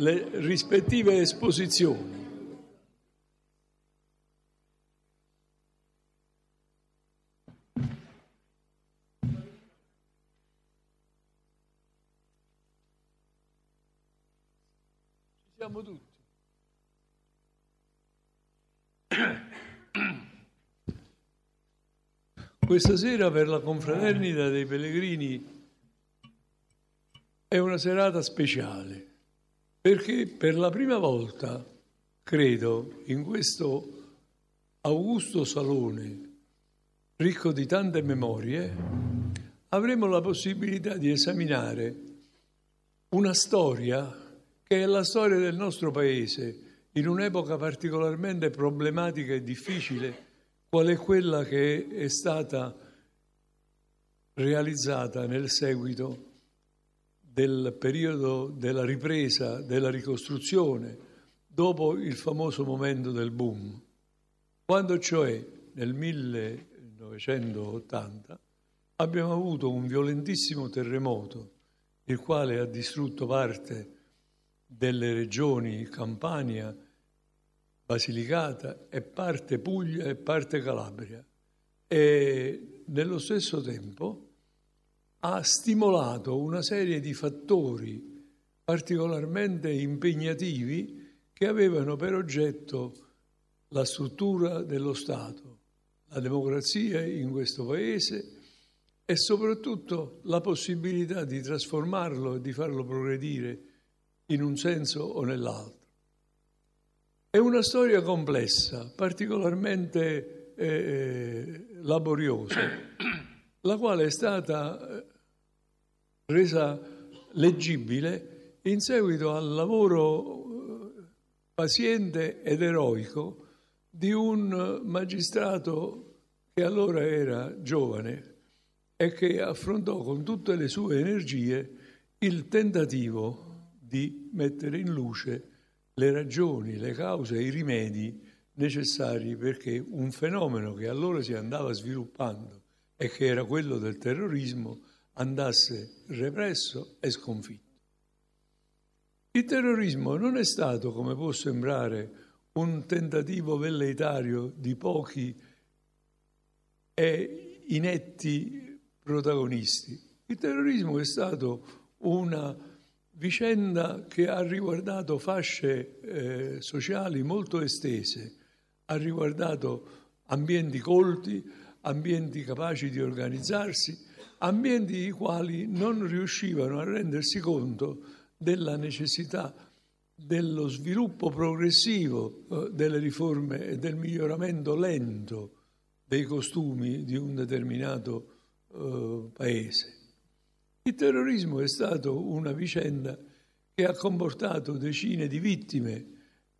le rispettive esposizioni. siamo tutti. Questa sera per la confraternita dei pellegrini è una serata speciale perché per la prima volta, credo, in questo augusto salone ricco di tante memorie, avremo la possibilità di esaminare una storia che è la storia del nostro paese in un'epoca particolarmente problematica e difficile, qual è quella che è stata realizzata nel seguito del periodo della ripresa, della ricostruzione, dopo il famoso momento del boom, quando cioè nel 1980 abbiamo avuto un violentissimo terremoto, il quale ha distrutto parte delle regioni Campania, Basilicata e parte Puglia e parte Calabria. E nello stesso tempo ha stimolato una serie di fattori particolarmente impegnativi che avevano per oggetto la struttura dello Stato, la democrazia in questo Paese e soprattutto la possibilità di trasformarlo e di farlo progredire in un senso o nell'altro. È una storia complessa, particolarmente eh, eh laboriosa la quale è stata eh, resa leggibile in seguito al lavoro eh, paziente ed eroico di un eh, magistrato che allora era giovane e che affrontò con tutte le sue energie il tentativo di mettere in luce le ragioni, le cause, i rimedi necessari perché un fenomeno che allora si andava sviluppando e che era quello del terrorismo, andasse represso e sconfitto. Il terrorismo non è stato, come può sembrare, un tentativo velleitario di pochi e inetti protagonisti. Il terrorismo è stato una vicenda che ha riguardato fasce eh, sociali molto estese, ha riguardato ambienti colti, ambienti capaci di organizzarsi, ambienti i quali non riuscivano a rendersi conto della necessità dello sviluppo progressivo eh, delle riforme e del miglioramento lento dei costumi di un determinato eh, paese. Il terrorismo è stata una vicenda che ha comportato decine di vittime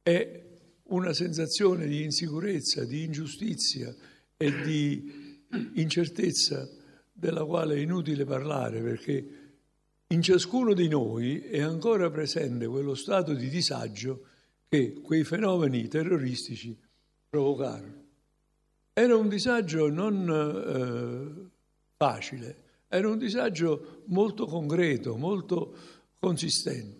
e una sensazione di insicurezza, di ingiustizia e di incertezza della quale è inutile parlare perché in ciascuno di noi è ancora presente quello stato di disagio che quei fenomeni terroristici provocarono. Era un disagio non eh, facile, era un disagio molto concreto, molto consistente.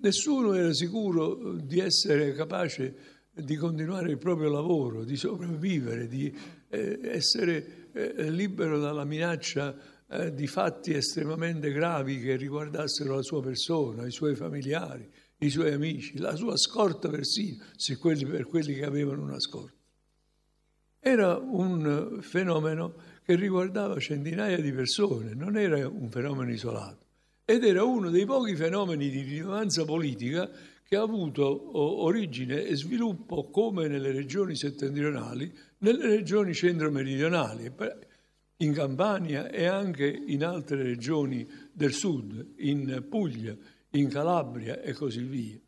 Nessuno era sicuro di essere capace di continuare il proprio lavoro, di sopravvivere, di eh, essere eh, libero dalla minaccia eh, di fatti estremamente gravi che riguardassero la sua persona, i suoi familiari, i suoi amici, la sua scorta persino, se quelli, per quelli che avevano una scorta. Era un eh, fenomeno che riguardava centinaia di persone, non era un fenomeno isolato ed era uno dei pochi fenomeni di rilevanza politica che ha avuto origine e sviluppo, come nelle regioni settentrionali, nelle regioni centro-meridionali, in Campania e anche in altre regioni del sud, in Puglia, in Calabria e così via.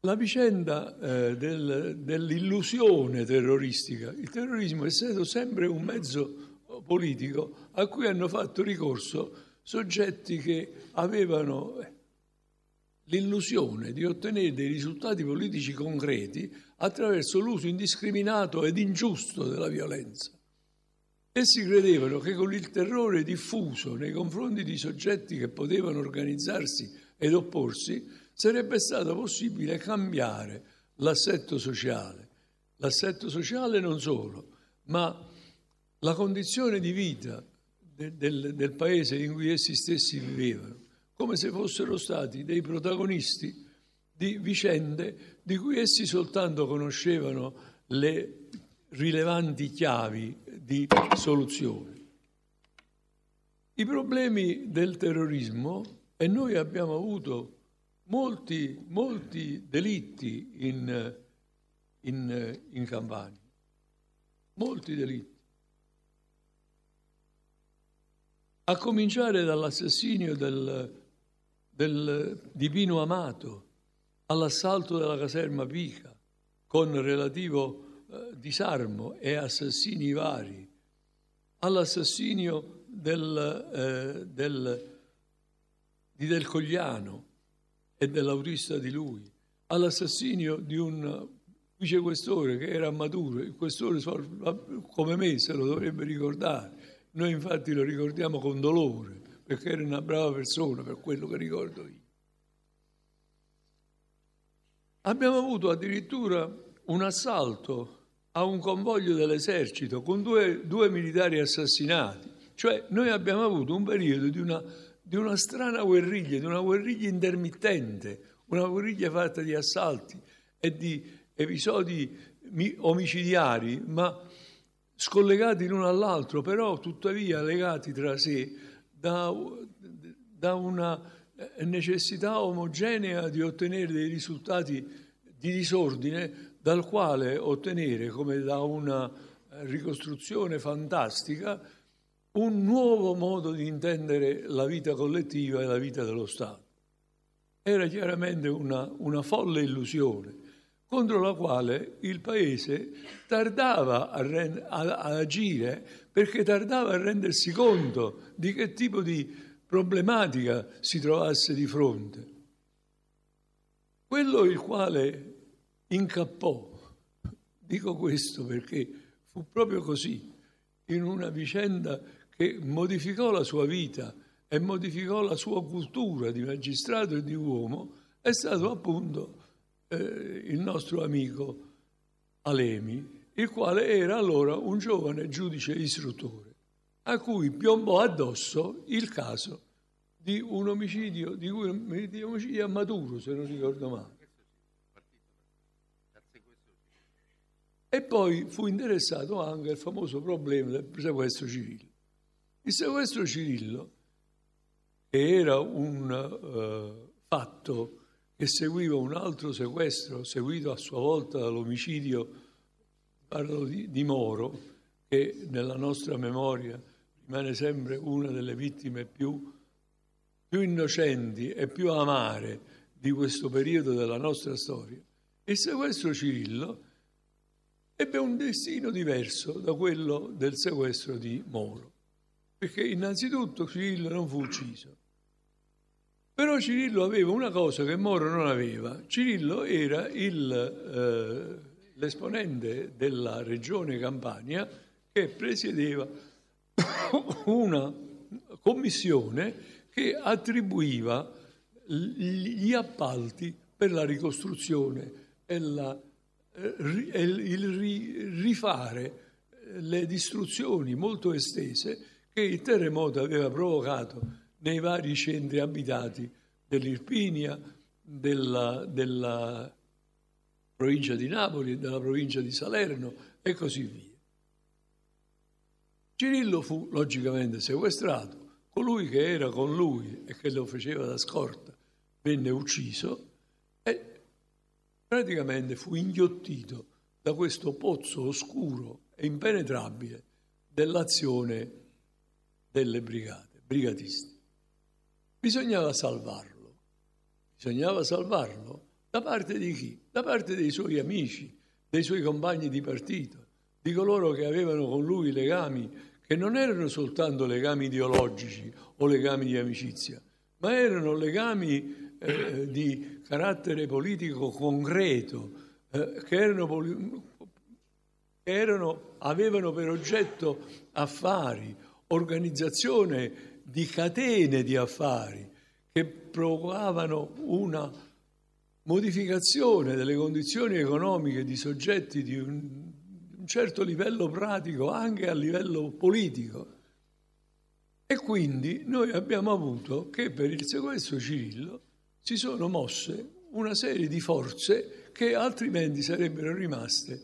La vicenda eh, del, dell'illusione terroristica, il terrorismo è stato sempre un mezzo politico a cui hanno fatto ricorso soggetti che avevano l'illusione di ottenere dei risultati politici concreti attraverso l'uso indiscriminato ed ingiusto della violenza. Essi credevano che con il terrore diffuso nei confronti di soggetti che potevano organizzarsi ed opporsi, sarebbe stato possibile cambiare l'assetto sociale. L'assetto sociale non solo, ma la condizione di vita del, del, del paese in cui essi stessi vivevano come se fossero stati dei protagonisti di vicende di cui essi soltanto conoscevano le rilevanti chiavi di soluzione. I problemi del terrorismo, e noi abbiamo avuto molti, molti delitti in, in, in Campania, molti delitti. A cominciare dall'assassinio del del divino amato all'assalto della caserma Pica con relativo eh, disarmo e assassini vari, all'assassinio del, eh, del, di Del Cogliano e dell'autista di lui, all'assassinio di un vicequestore che era Maduro, il questore come me se lo dovrebbe ricordare, noi infatti lo ricordiamo con dolore, perché era una brava persona, per quello che ricordo io. Abbiamo avuto addirittura un assalto a un convoglio dell'esercito con due, due militari assassinati. Cioè noi abbiamo avuto un periodo di una, di una strana guerriglia, di una guerriglia intermittente, una guerriglia fatta di assalti e di episodi omicidiari, ma scollegati l'uno all'altro, però tuttavia legati tra sé da, da una necessità omogenea di ottenere dei risultati di disordine dal quale ottenere, come da una ricostruzione fantastica, un nuovo modo di intendere la vita collettiva e la vita dello Stato. Era chiaramente una, una folle illusione contro la quale il paese tardava a, rend- a-, a agire perché tardava a rendersi conto di che tipo di problematica si trovasse di fronte. Quello il quale incappò, dico questo perché fu proprio così, in una vicenda che modificò la sua vita e modificò la sua cultura di magistrato e di uomo, è stato appunto eh, il nostro amico Alemi, il quale era allora un giovane giudice istruttore, a cui piombò addosso il caso di un omicidio, di cui, di omicidio a Maduro, se non ricordo male. E poi fu interessato anche al famoso problema del sequestro civile. Il sequestro civile era un uh, fatto che seguiva un altro sequestro, seguito a sua volta dall'omicidio, parlo di, di Moro, che nella nostra memoria rimane sempre una delle vittime più, più innocenti e più amare di questo periodo della nostra storia. Il sequestro Cirillo ebbe un destino diverso da quello del sequestro di Moro, perché innanzitutto Cirillo non fu ucciso, però Cirillo aveva una cosa che Moro non aveva. Cirillo era il, eh, l'esponente della regione Campania che presiedeva una commissione che attribuiva gli appalti per la ricostruzione e, la, eh, il rifare eh, le distruzioni molto estese che il terremoto aveva provocato nei vari centri abitati dell'Irpinia, della, della provincia di Napoli, della provincia di Salerno e così via. Cirillo fu logicamente sequestrato, colui che era con lui e che lo faceva da scorta venne ucciso e praticamente fu inghiottito da questo pozzo oscuro e impenetrabile dell'azione delle brigate, brigatiste bisognava salvarlo. Bisognava salvarlo da parte di chi? Da parte dei suoi amici, dei suoi compagni di partito, di coloro che avevano con lui legami che non erano soltanto legami ideologici o legami di amicizia, ma erano legami eh, di carattere politico concreto, eh, che, erano, che erano, avevano per oggetto affari, organizzazione di catene di affari che provocavano una modificazione delle condizioni economiche di soggetti di un, certo livello pratico anche a livello politico. E quindi noi abbiamo avuto che per il sequestro Cirillo si sono mosse una serie di forze che altrimenti sarebbero rimaste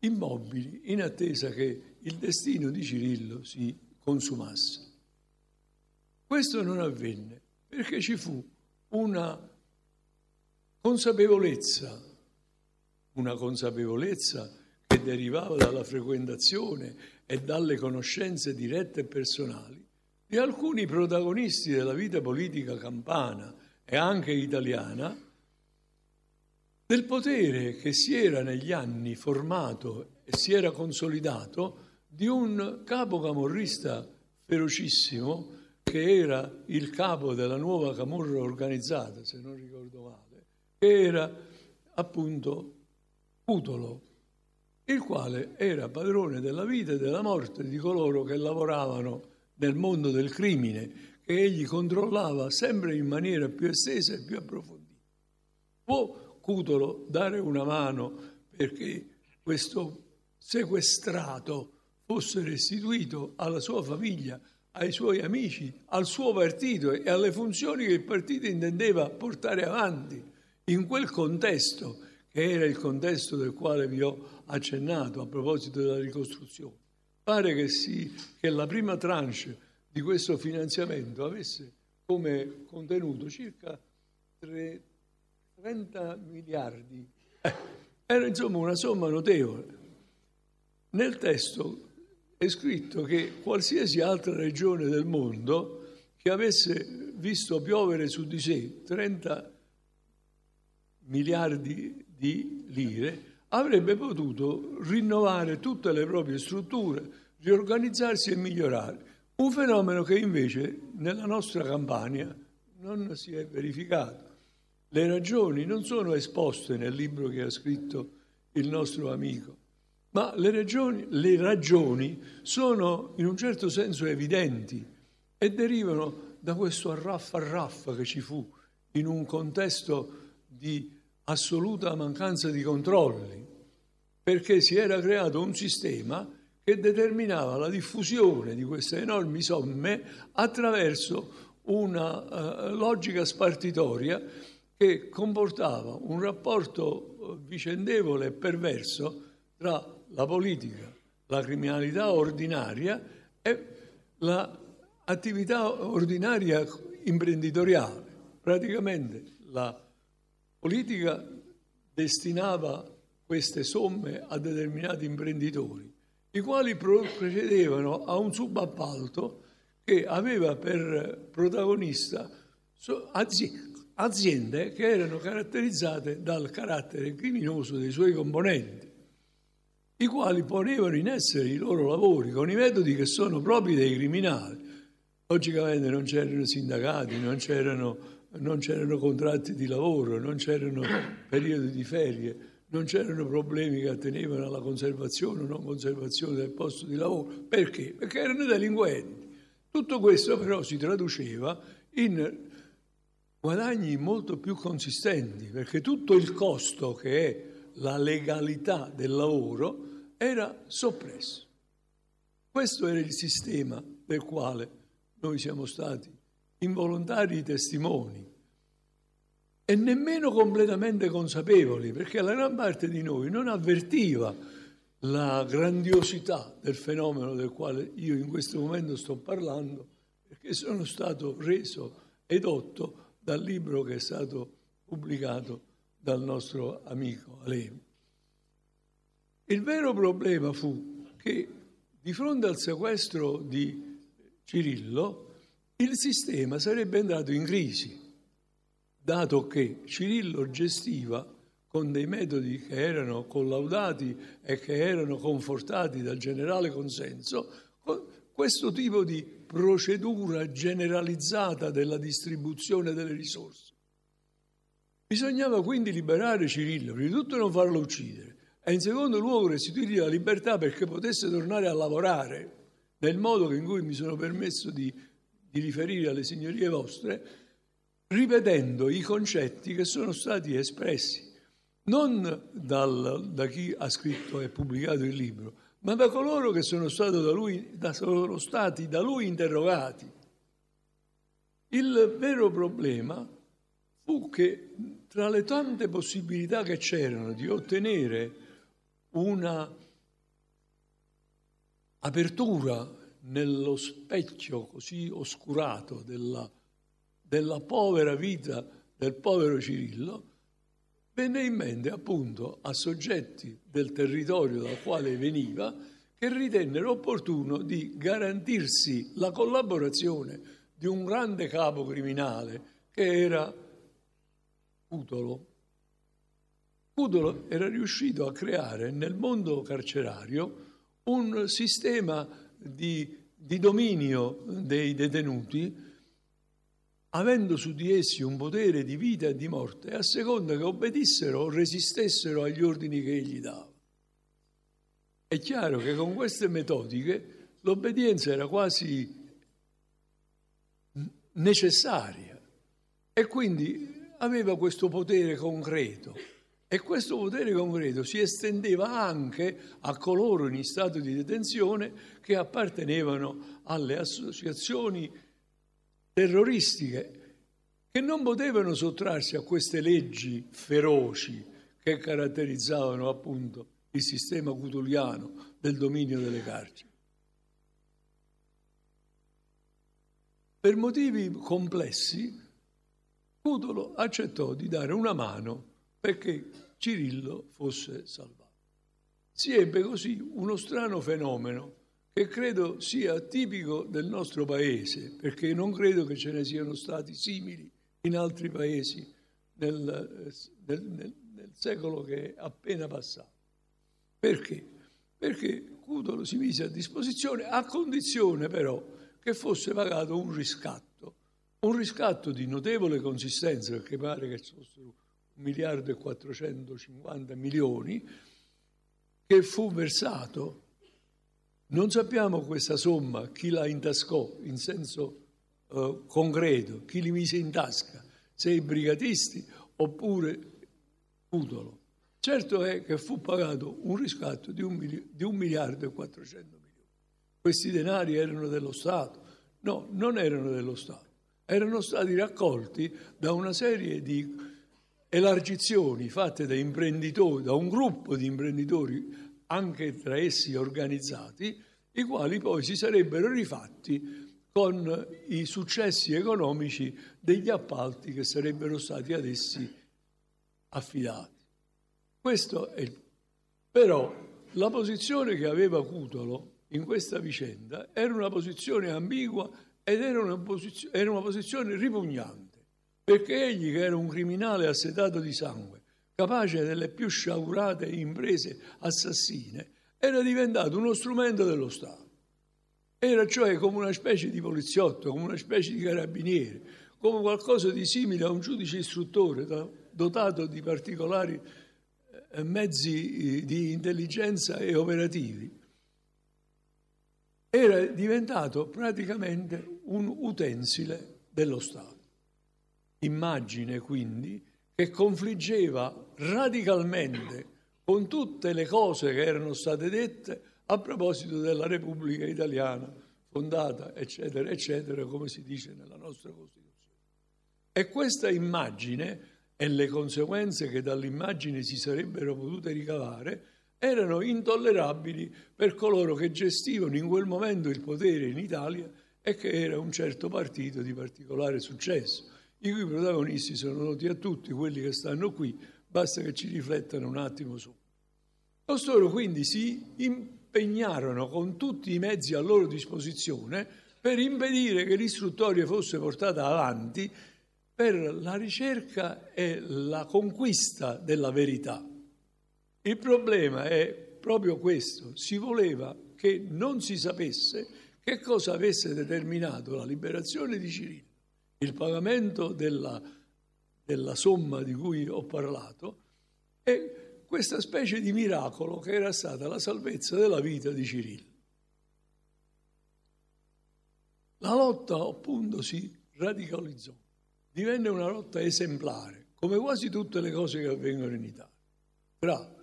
immobili in attesa che il destino di Cirillo si consumasse. Questo non avvenne perché ci fu una consapevolezza, una consapevolezza che derivava dalla frequentazione e dalle conoscenze dirette e personali di alcuni protagonisti della vita politica campana e anche italiana, del potere che si era negli anni formato e si era consolidato di un capo camorrista ferocissimo che era il capo della nuova camorra organizzata, se non ricordo male, che era appunto Cutolo, il quale era padrone della vita e della morte di coloro che lavoravano nel mondo del crimine, che egli controllava sempre in maniera più estesa e più approfondita. Può Cutolo dare una mano perché questo sequestrato fosse restituito alla sua famiglia? ai suoi amici, al suo partito e alle funzioni che il partito intendeva portare avanti in quel contesto, che era il contesto del quale vi ho accennato a proposito della ricostruzione. Pare che, sì, che la prima tranche di questo finanziamento avesse come contenuto circa 3, 30 miliardi. Eh, era insomma una somma notevole. Nel testo è scritto che qualsiasi altra regione del mondo che avesse visto piovere su di sé 30 miliardi di lire avrebbe potuto rinnovare tutte le proprie strutture, riorganizzarsi e migliorare. Un fenomeno che invece nella nostra campagna non si è verificato. Le ragioni non sono esposte nel libro che ha scritto il nostro amico, ma le ragioni, le ragioni sono in un certo senso evidenti e derivano da questo arraffa arraffa che ci fu in un contesto di assoluta mancanza di controlli, perché si era creato un sistema che determinava la diffusione di queste enormi somme attraverso una uh, logica spartitoria che comportava un rapporto eh, vicendevole e perverso tra la politica, la criminalità ordinaria e l'attività la ordinaria imprenditoriale. Praticamente la politica destinava queste somme a determinati imprenditori, i quali procedevano a un subappalto che aveva per protagonista aziende che erano caratterizzate dal carattere criminoso dei suoi componenti i quali ponevano in essere i loro lavori con i metodi che sono propri dei criminali. Logicamente non c'erano sindacati, non c'erano, non c'erano contratti di lavoro, non c'erano periodi di ferie, non c'erano problemi che attenevano alla conservazione o non conservazione del posto di lavoro. Perché? Perché erano delinquenti. Tutto questo però si traduceva in guadagni molto più consistenti, perché tutto il costo che è la legalità del lavoro era soppresso. Questo era il sistema del quale noi siamo stati involontari testimoni e nemmeno completamente consapevoli, perché la gran parte di noi non avvertiva la grandiosità del fenomeno del quale io in questo momento sto parlando, perché sono stato reso edotto dal libro che è stato pubblicato dal nostro amico Alemo. Il vero problema fu che di fronte al sequestro di Cirillo il sistema sarebbe andato in crisi, dato che Cirillo gestiva con dei metodi che erano collaudati e che erano confortati dal generale consenso, questo tipo di procedura generalizzata della distribuzione delle risorse. Bisognava quindi liberare Cirillo, prima di tutto non farlo uccidere, e in secondo luogo restituirgli la libertà perché potesse tornare a lavorare nel modo in cui mi sono permesso di, di riferire alle signorie vostre, ripetendo i concetti che sono stati espressi non dal, da chi ha scritto e pubblicato il libro, ma da coloro che sono, da lui, da, sono stati da lui interrogati. Il vero problema fu che tra le tante possibilità che c'erano di ottenere una apertura nello specchio così oscurato della, della povera vita del povero Cirillo, venne in mente appunto a soggetti del territorio dal quale veniva che ritennero opportuno di garantirsi la collaborazione di un grande capo criminale che era Cutolo, Cudolo era riuscito a creare nel mondo carcerario un sistema di, di dominio dei detenuti avendo su di essi un potere di vita e di morte, a seconda che obbedissero o resistessero agli ordini che egli dava. È chiaro che con queste metodiche l'obbedienza era quasi necessaria e quindi aveva questo potere concreto. E questo potere concreto si estendeva anche a coloro in stato di detenzione che appartenevano alle associazioni terroristiche che non potevano sottrarsi a queste leggi feroci che caratterizzavano appunto il sistema cutuliano del dominio delle carceri. Per motivi complessi, Cutolo accettò di dare una mano perché Cirillo fosse salvato. Si ebbe così uno strano fenomeno che credo sia tipico del nostro paese, perché non credo che ce ne siano stati simili in altri paesi nel, nel, nel, nel secolo che è appena passato. Perché? Perché Cutolo si mise a disposizione a condizione però che fosse pagato un riscatto, un riscatto di notevole consistenza, perché pare che fossero miliardo e 450 milioni che fu versato. Non sappiamo questa somma, chi la intascò in senso eh, concreto, chi li mise in tasca, se i brigatisti oppure Cutolo. Certo è che fu pagato un riscatto di un, mili- di un miliardo e 400 milioni. Questi denari erano dello Stato? No, non erano dello Stato, erano stati raccolti da una serie di elargizioni fatte da imprenditori, da un gruppo di imprenditori, anche tra essi organizzati, i quali poi si sarebbero rifatti con i successi economici degli appalti che sarebbero stati ad essi affidati. Questo è il... Però la posizione che aveva Cutolo in questa vicenda era una posizione ambigua ed era una posizione, era una posizione ripugnante perché egli che era un criminale assetato di sangue, capace delle più sciagurate imprese assassine, era diventato uno strumento dello Stato. Era cioè come una specie di poliziotto, come una specie di carabiniere, come qualcosa di simile a un giudice istruttore dotato di particolari eh, mezzi eh, di intelligenza e operativi. Era diventato praticamente un utensile dello Stato immagine quindi che confliggeva radicalmente con tutte le cose che erano state dette a proposito della Repubblica Italiana fondata, eccetera, eccetera, come si dice nella nostra Costituzione. E questa immagine e le conseguenze che dall'immagine si sarebbero potute ricavare erano intollerabili per coloro che gestivano in quel momento il potere in Italia e che era un certo partito di particolare successo i cui protagonisti sono noti a tutti quelli che stanno qui, basta che ci riflettano un attimo su. Costoro quindi si impegnarono con tutti i mezzi a loro disposizione per impedire che l'istruttoria fosse portata avanti per la ricerca e la conquista della verità. Il problema è proprio questo, si voleva che non si sapesse che cosa avesse determinato la liberazione di Cirillo il pagamento della, della somma di cui ho parlato e questa specie di miracolo che era stata la salvezza della vita di Cirillo. La lotta appunto si radicalizzò, divenne una lotta esemplare, come quasi tutte le cose che avvengono in Italia, tra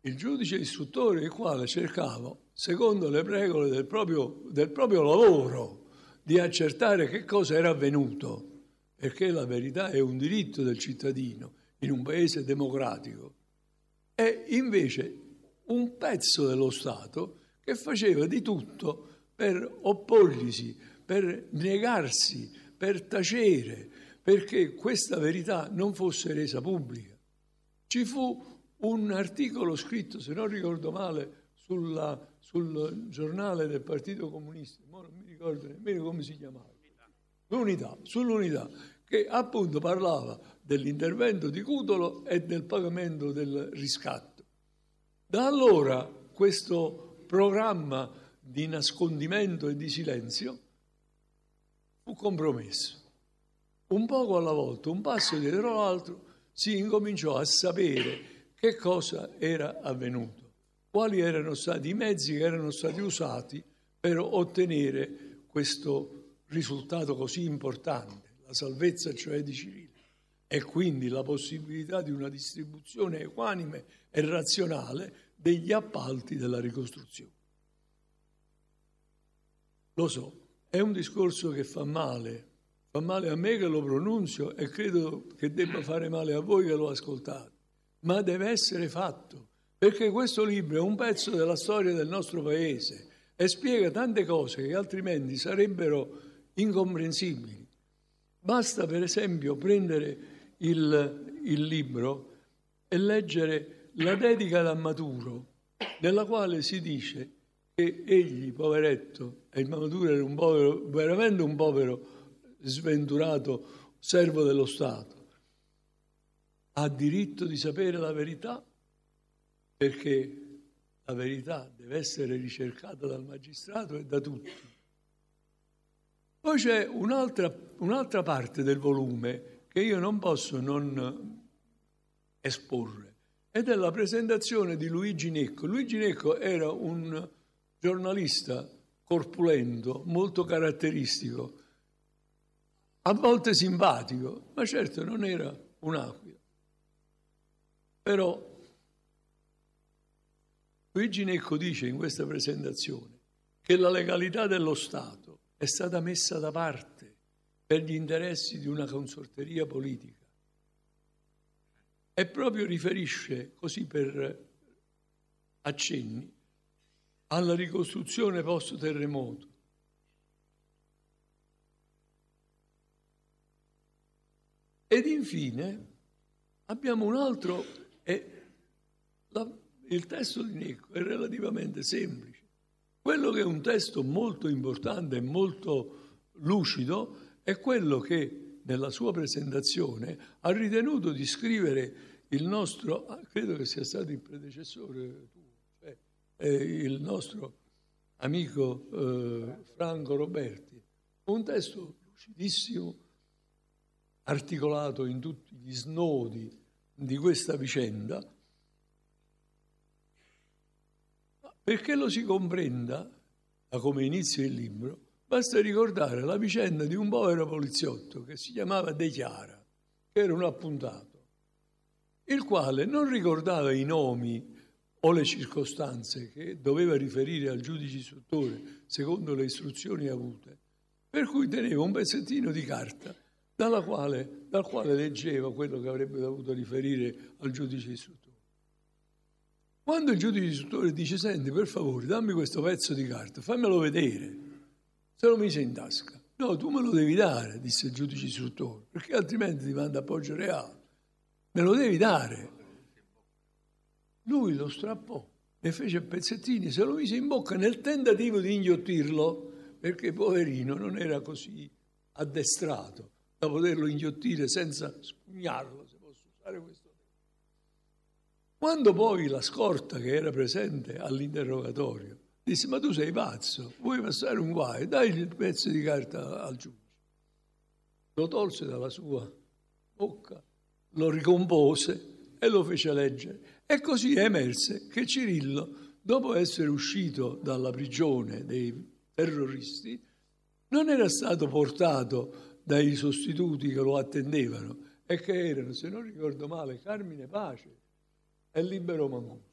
il giudice istruttore il quale cercava, secondo le regole del proprio, del proprio lavoro, di accertare che cosa era avvenuto, perché la verità è un diritto del cittadino in un paese democratico. E invece un pezzo dello Stato che faceva di tutto per opporglisi, per negarsi, per tacere, perché questa verità non fosse resa pubblica. Ci fu un articolo scritto, se non ricordo male, sulla sul giornale del Partito Comunista, non mi ricordo nemmeno come si chiamava, l'unità, sull'unità, che appunto parlava dell'intervento di Cutolo e del pagamento del riscatto. Da allora questo programma di nascondimento e di silenzio fu compromesso. Un poco alla volta, un passo dietro l'altro, si incominciò a sapere che cosa era avvenuto quali erano stati i mezzi che erano stati usati per ottenere questo risultato così importante, la salvezza cioè di Cirillo e quindi la possibilità di una distribuzione equanime e razionale degli appalti della ricostruzione. Lo so, è un discorso che fa male, fa male a me che lo pronunzio e credo che debba fare male a voi che lo ascoltate, ma deve essere fatto perché questo libro è un pezzo della storia del nostro paese e spiega tante cose che altrimenti sarebbero incomprensibili. Basta per esempio prendere il, il libro e leggere la dedica da Maduro, nella quale si dice che egli, poveretto, e il era un povero, veramente un povero sventurato servo dello Stato, ha diritto di sapere la verità perché la verità deve essere ricercata dal magistrato e da tutti. Poi c'è un'altra, un'altra parte del volume che io non posso non esporre ed è la presentazione di Luigi Necco. Luigi Necco era un giornalista corpulento, molto caratteristico, a volte simpatico, ma certo non era un'aquila. Però Luigi Necco dice in questa presentazione che la legalità dello Stato è stata messa da parte per gli interessi di una consorteria politica e proprio riferisce così per accenni alla ricostruzione post terremoto. Ed infine abbiamo un altro, e la, il testo di Nicco è relativamente semplice. Quello che è un testo molto importante e molto lucido è quello che nella sua presentazione ha ritenuto di scrivere il nostro, ah, credo che sia stato il predecessore tuo, cioè, eh, il nostro amico eh, Franco Roberti, un testo lucidissimo, articolato in tutti gli snodi di questa vicenda Perché lo si comprenda, da come inizia il libro, basta ricordare la vicenda di un povero poliziotto che si chiamava De Chiara, che era un appuntato, il quale non ricordava i nomi o le circostanze che doveva riferire al giudice istruttore secondo le istruzioni avute, per cui teneva un pezzettino di carta quale, dal quale leggeva quello che avrebbe dovuto riferire al giudice istruttore. Quando il giudice istruttore dice, senti, per favore, dammi questo pezzo di carta, fammelo vedere, se lo mise in tasca. No, tu me lo devi dare, disse il giudice istruttore, perché altrimenti ti manda appoggio reale. Me lo devi dare. Lui lo strappò, e fece pezzettini, se lo mise in bocca nel tentativo di inghiottirlo, perché poverino non era così addestrato da poterlo inghiottire senza spugnarlo, se posso usare questo quando poi la scorta che era presente all'interrogatorio disse ma tu sei pazzo, vuoi passare un guai, dai il pezzo di carta al giudice. Lo tolse dalla sua bocca, lo ricompose e lo fece leggere. E così emerse che Cirillo, dopo essere uscito dalla prigione dei terroristi, non era stato portato dai sostituti che lo attendevano e che erano, se non ricordo male, Carmine Pace, e libero Mamuso.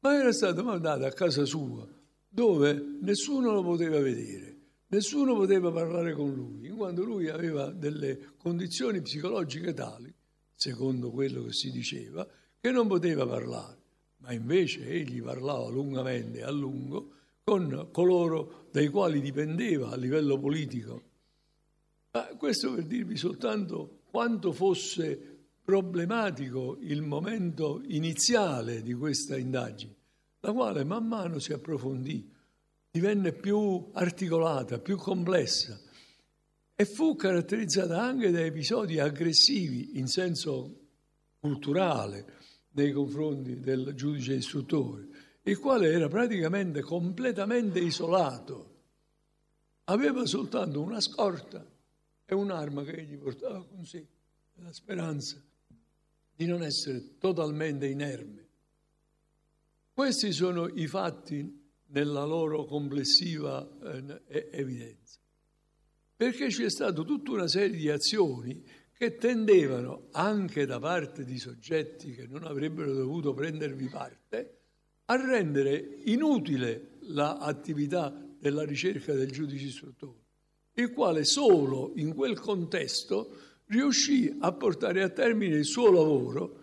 Ma era stato mandato a casa sua, dove nessuno lo poteva vedere, nessuno poteva parlare con lui, in quanto lui aveva delle condizioni psicologiche tali, secondo quello che si diceva, che non poteva parlare. Ma invece egli parlava lungamente a lungo con coloro dai quali dipendeva a livello politico. Ma questo per dirvi soltanto quanto fosse problematico il momento iniziale di questa indagine, la quale man mano si approfondì, divenne più articolata, più complessa e fu caratterizzata anche da episodi aggressivi in senso culturale nei confronti del giudice istruttore, il quale era praticamente completamente isolato, aveva soltanto una scorta e un'arma che gli portava con sé, la speranza di non essere totalmente inerme. Questi sono i fatti nella loro complessiva eh, evidenza, perché c'è stata tutta una serie di azioni che tendevano, anche da parte di soggetti che non avrebbero dovuto prendervi parte, a rendere inutile l'attività della ricerca del giudice istruttore, il quale solo in quel contesto riuscì a portare a termine il suo lavoro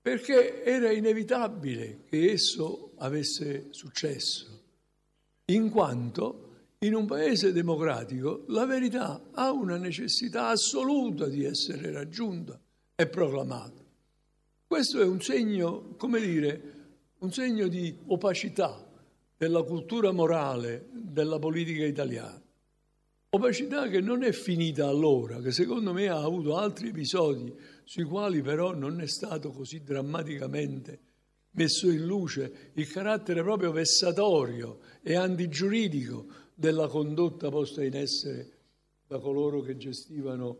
perché era inevitabile che esso avesse successo, in quanto in un paese democratico la verità ha una necessità assoluta di essere raggiunta e proclamata. Questo è un segno, come dire, un segno di opacità della cultura morale della politica italiana. Opacità che non è finita allora, che secondo me ha avuto altri episodi sui quali però non è stato così drammaticamente messo in luce il carattere proprio vessatorio e antigiuridico della condotta posta in essere da coloro che gestivano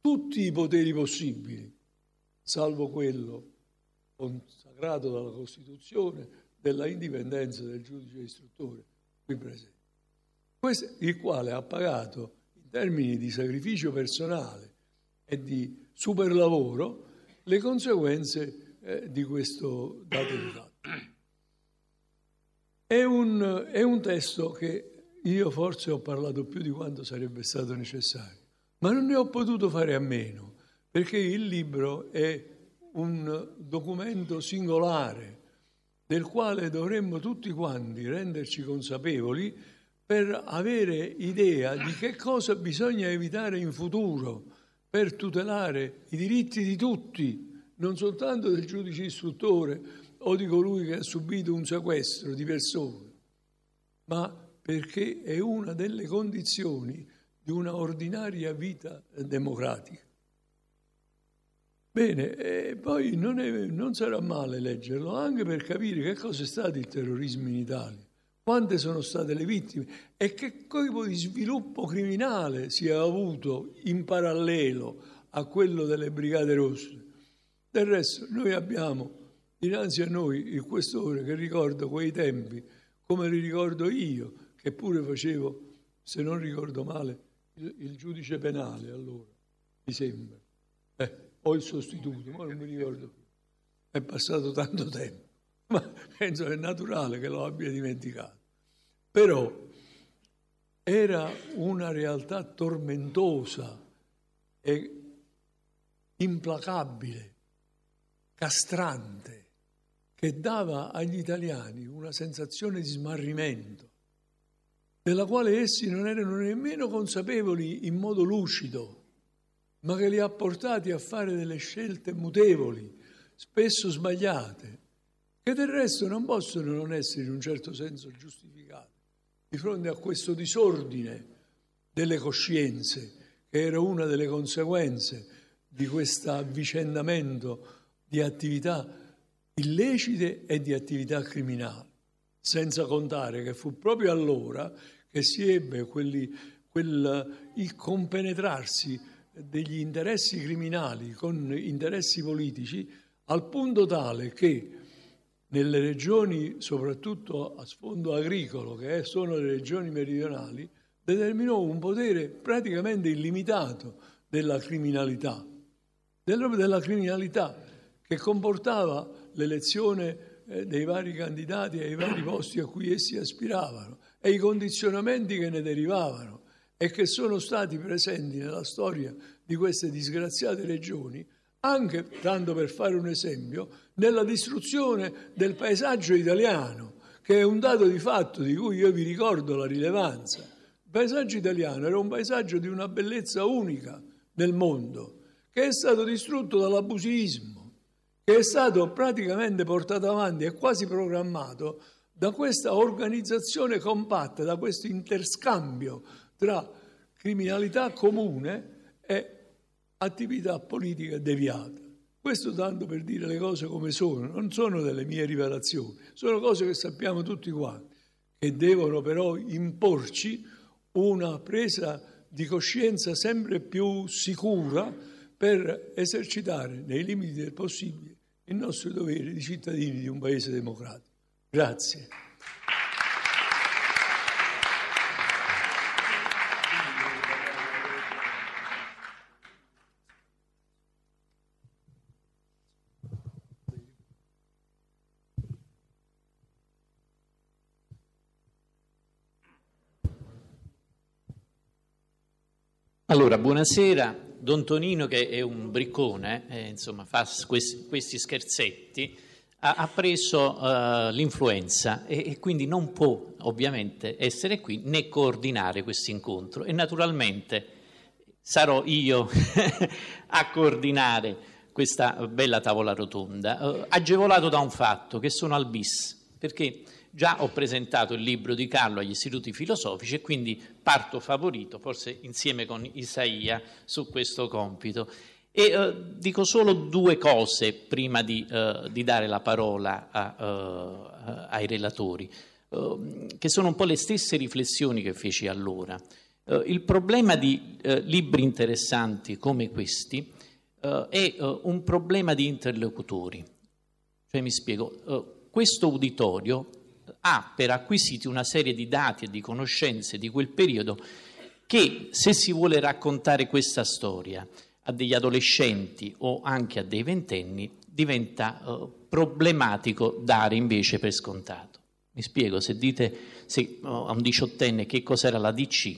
tutti i poteri possibili, salvo quello consacrato dalla Costituzione della indipendenza del giudice istruttore qui presente il quale ha pagato in termini di sacrificio personale e di superlavoro le conseguenze eh, di questo dato di fatto. È un, è un testo che io forse ho parlato più di quanto sarebbe stato necessario, ma non ne ho potuto fare a meno, perché il libro è un documento singolare del quale dovremmo tutti quanti renderci consapevoli per avere idea di che cosa bisogna evitare in futuro per tutelare i diritti di tutti, non soltanto del giudice istruttore o di colui che ha subito un sequestro di persone, ma perché è una delle condizioni di una ordinaria vita democratica. Bene, poi non, è, non sarà male leggerlo anche per capire che cosa è stato il terrorismo in Italia quante sono state le vittime e che tipo di sviluppo criminale si è avuto in parallelo a quello delle Brigate Rosse. Del resto noi abbiamo dinanzi a noi il questore che ricordo quei tempi come li ricordo io, che pure facevo, se non ricordo male, il, il giudice penale allora, mi sembra, eh, o il sostituto, ma non mi ricordo, è passato tanto tempo ma penso che è naturale che lo abbia dimenticato. Però era una realtà tormentosa e implacabile, castrante, che dava agli italiani una sensazione di smarrimento, della quale essi non erano nemmeno consapevoli in modo lucido, ma che li ha portati a fare delle scelte mutevoli, spesso sbagliate, che del resto non possono non essere in un certo senso giustificate di fronte a questo disordine delle coscienze, che era una delle conseguenze di questo avvicendamento di attività illecite e di attività criminali, senza contare che fu proprio allora che si ebbe quelli, quel, il compenetrarsi degli interessi criminali con interessi politici al punto tale che nelle regioni, soprattutto a sfondo agricolo, che sono le regioni meridionali, determinò un potere praticamente illimitato della criminalità, della criminalità che comportava l'elezione eh, dei vari candidati ai vari posti a cui essi aspiravano e i condizionamenti che ne derivavano e che sono stati presenti nella storia di queste disgraziate regioni anche, tanto per fare un esempio, nella distruzione del paesaggio italiano, che è un dato di fatto di cui io vi ricordo la rilevanza. Il paesaggio italiano era un paesaggio di una bellezza unica nel mondo, che è stato distrutto dall'abusivismo, che è stato praticamente portato avanti e quasi programmato da questa organizzazione compatta, da questo interscambio tra criminalità comune e attività politica deviata. Questo tanto per dire le cose come sono, non sono delle mie rivelazioni, sono cose che sappiamo tutti quanti, che devono però imporci una presa di coscienza sempre più sicura per esercitare nei limiti del possibile il nostro dovere di cittadini di un paese democratico. Grazie. Allora, buonasera. Don Tonino, che è un briccone, eh, insomma, fa questi, questi scherzetti, ha, ha preso eh, l'influenza e, e, quindi non può ovviamente essere qui né coordinare questo incontro. E naturalmente sarò io a coordinare questa bella tavola rotonda, eh, agevolato da un fatto, che sono al bis, perché Già ho presentato il libro di Carlo agli istituti filosofici e quindi parto favorito, forse insieme con Isaia, su questo compito. E eh, dico solo due cose prima di, eh, di dare la parola a, eh, ai relatori, eh, che sono un po' le stesse riflessioni che feci allora. Eh, il problema di eh, libri interessanti come questi è un problema di interlocutori. Cioè mi spiego, questo uditorio ha per acquisiti una serie di dati e di conoscenze di quel periodo che se si vuole raccontare questa storia a degli adolescenti o anche a dei ventenni diventa eh, problematico dare invece per scontato. Mi spiego, se dite se, oh, a un diciottenne che cos'era la DC,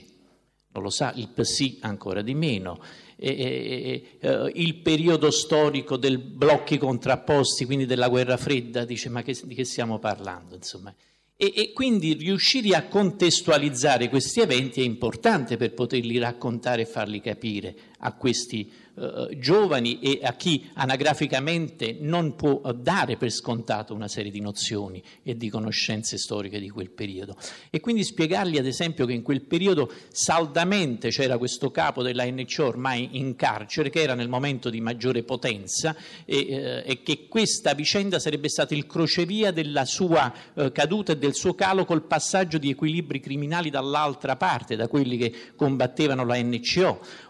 non lo sa, il PSI ancora di meno, e, e, e, eh, il periodo storico dei blocchi contrapposti, quindi della guerra fredda, dice ma che, di che stiamo parlando? Insomma, e, e, quindi riuscire a contestualizzare questi eventi è importante per poterli raccontare e farli capire a questi eh, giovani e a chi anagraficamente non può dare per scontato una serie di nozioni e di conoscenze storiche di quel periodo. E quindi spiegargli ad esempio che in quel periodo saldamente c'era questo capo dell'ANC ormai in carcere, che era nel momento di maggiore potenza e, eh, e che questa vicenda sarebbe stata il crocevia della sua eh, caduta e del suo calo col passaggio di equilibri criminali dall'altra parte, da quelli che combattevano l'ANCO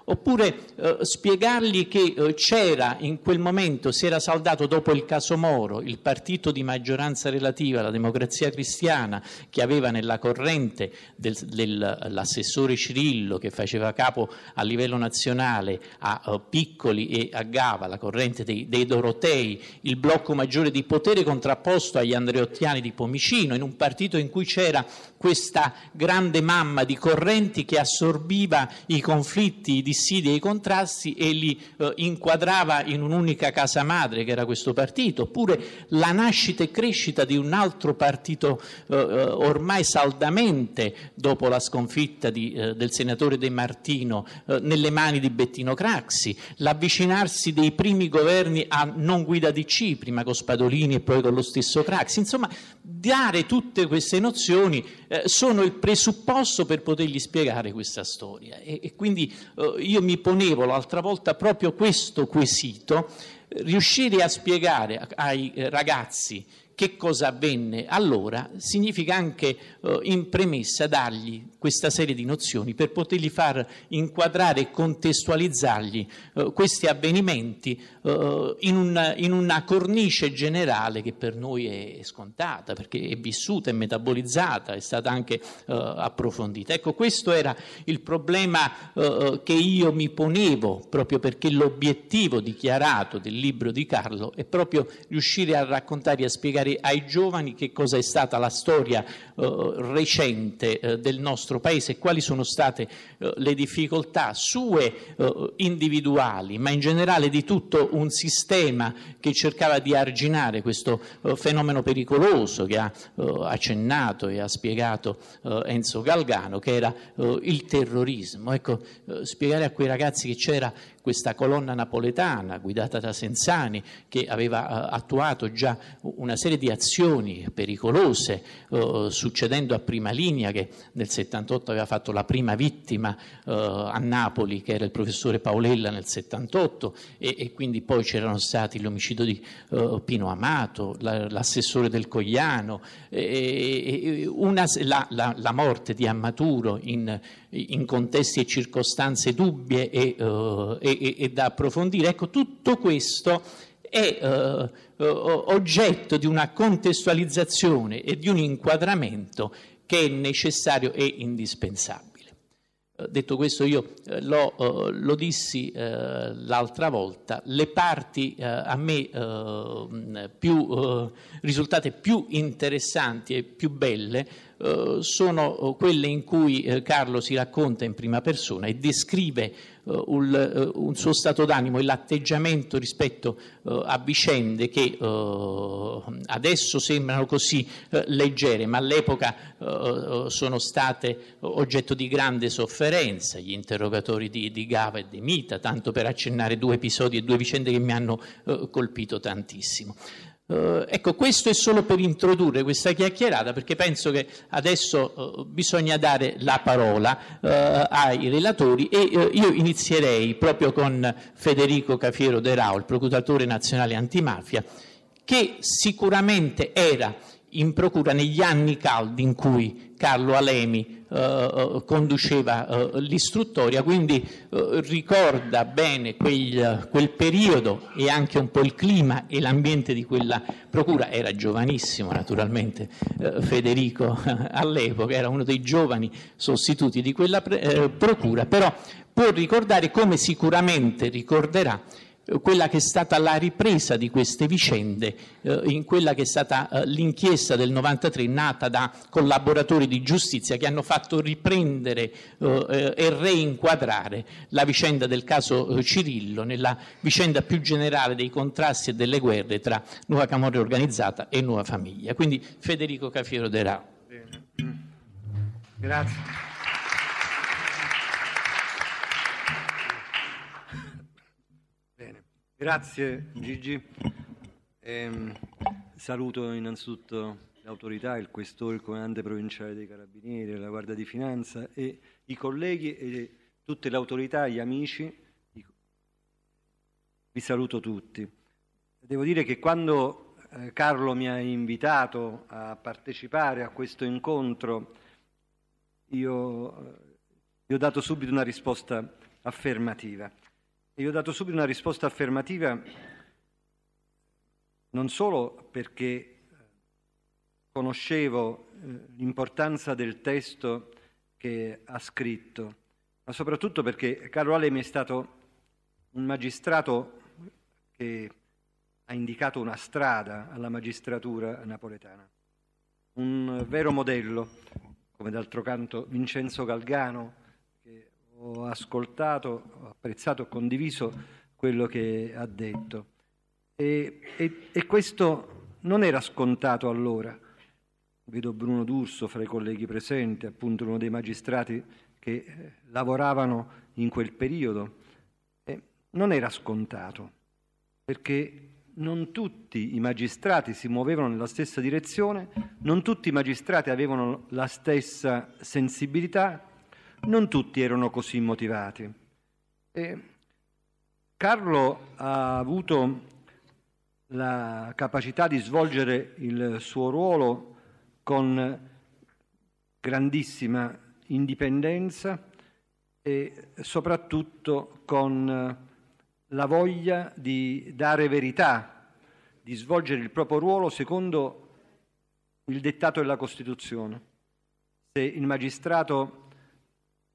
oppure eh, spiegargli che eh, c'era in quel momento, si era saldato dopo il caso Moro, il partito di maggioranza relativa, la democrazia cristiana, che aveva nella corrente dell'assessore del, Cirillo che faceva capo a livello nazionale a, a eh, Piccoli e a Gava, la corrente dei, dei Dorotei, il blocco maggiore di potere contrapposto agli andreottiani di Pomicino, in un partito in cui c'era questa grande mamma di correnti che assorbiva i conflitti, i dissidi e i contrasti e li eh, inquadrava in un'unica casa madre che era questo partito, oppure la nascita e crescita di un altro partito eh, eh ormai saldamente dopo la sconfitta di, eh, del senatore De Martino eh, nelle mani di Bettino Craxi, l'avvicinarsi dei primi governi a non guida di DC, prima con Spadolini e poi con lo stesso Craxi, insomma dare tutte queste nozioni eh, sono il presupposto per potergli spiegare questa storia e, e quindi eh, io mi ponevo l'altra volta proprio questo quesito, riuscire a spiegare ai ragazzi che cosa avvenne allora, significa anche eh, in premessa dargli questa serie di nozioni per potergli far inquadrare e contestualizzargli eh, questi avvenimenti eh, in, una, in, una, cornice generale che per noi è, è, scontata, perché è vissuta, è metabolizzata, è stata anche eh, approfondita. Ecco, questo era il problema eh, che io mi ponevo proprio perché l'obiettivo dichiarato del libro di Carlo è proprio riuscire a raccontare e a spiegare ricordare ai giovani che cosa è stata la storia eh, recente eh, del nostro Paese, e quali sono state eh, le difficoltà sue eh, individuali, ma in generale di tutto un sistema che cercava di arginare questo eh, fenomeno pericoloso che ha eh, accennato e ha spiegato Enzo Galgano, che era il terrorismo. Ecco, spiegare a quei ragazzi che c'era questa colonna napoletana guidata da Senzani che aveva eh, attuato già una serie di azioni pericolose, eh, succedendo a prima linea che nel 78 aveva fatto la prima vittima eh, a Napoli, che era il professore Paolella nel 78, e, e quindi poi c'erano stati l'omicidio di eh, Pino Amato, la, l'assessore del Cogliano, una, la, la, la morte di Ammaturo in in contesti e circostanze dubbie e, uh, e, e da approfondire. Ecco, tutto questo è uh, oggetto di una contestualizzazione e di un inquadramento che è necessario e indispensabile. Detto questo, io lo, lo dissi eh, l'altra volta, le parti eh, a me eh, più, risultate più interessanti e più belle eh, sono eh, quelle in cui eh, Carlo si racconta in prima persona e descrive un, suo stato d'animo e l'atteggiamento rispetto a vicende che adesso sembrano così leggere, ma all'epoca sono state oggetto di grande sofferenza, gli interrogatori di, Gava e di Mita, tanto per accennare due episodi e due vicende che mi hanno colpito tantissimo. Eh, ecco, questo è solo per introdurre questa chiacchierata perché penso che adesso eh, bisogna dare la parola eh, ai relatori e eh, io inizierei proprio con Federico Cafiero De Rao, il procuratore nazionale antimafia, che sicuramente era in procura negli anni caldi in cui Carlo Alemi eh, eh, conduceva eh, l'istruttoria, quindi eh, ricorda bene quel, quel, periodo e anche un po' il clima e l'ambiente di quella procura. Era giovanissimo naturalmente eh, Federico eh, all'epoca, era uno dei giovani sostituti di quella pre- procura, però può ricordare come sicuramente ricorderà quella che è stata la ripresa di queste vicende eh, in quella che è stata eh, l'inchiesta del 93 nata da collaboratori di giustizia che hanno fatto riprendere eh, eh e reinquadrare la vicenda del caso eh, Cirillo nella vicenda più generale dei contrasti e delle guerre tra Nuova Camorra organizzata e Nuova Famiglia. Quindi Federico Cafiero De Rao. Mm. Grazie. Grazie Gigi. Eh, saluto innanzitutto l'autorità, il questore, il comandante provinciale dei carabinieri, la Guardia di Finanza e i colleghi e tutte le autorità, gli amici. Vi saluto tutti. Devo dire che quando eh, Carlo mi ha invitato a partecipare a questo incontro, io eh, gli ho dato subito una risposta affermativa io ho dato subito una risposta affermativa non solo perché eh, conoscevo eh, l'importanza del testo che ha scritto, ma soprattutto perché Carlo Alemi è stato un magistrato che ha indicato una strada alla magistratura napoletana, un vero modello, come d'altro canto Vincenzo Galgano, ho ascoltato, ho apprezzato, ho condiviso quello che ha detto. E, e, e questo non era scontato allora. Vedo Bruno D'Urso fra i colleghi presenti, appunto uno dei magistrati che eh, lavoravano in quel periodo. E non era scontato, perché non tutti i magistrati si muovevano nella stessa direzione, non tutti i magistrati avevano la stessa sensibilità, non tutti erano così motivati. E Carlo ha avuto la capacità di svolgere il suo ruolo con grandissima indipendenza e soprattutto con la voglia di dare verità, di svolgere il proprio ruolo secondo il dettato della Costituzione. Se il magistrato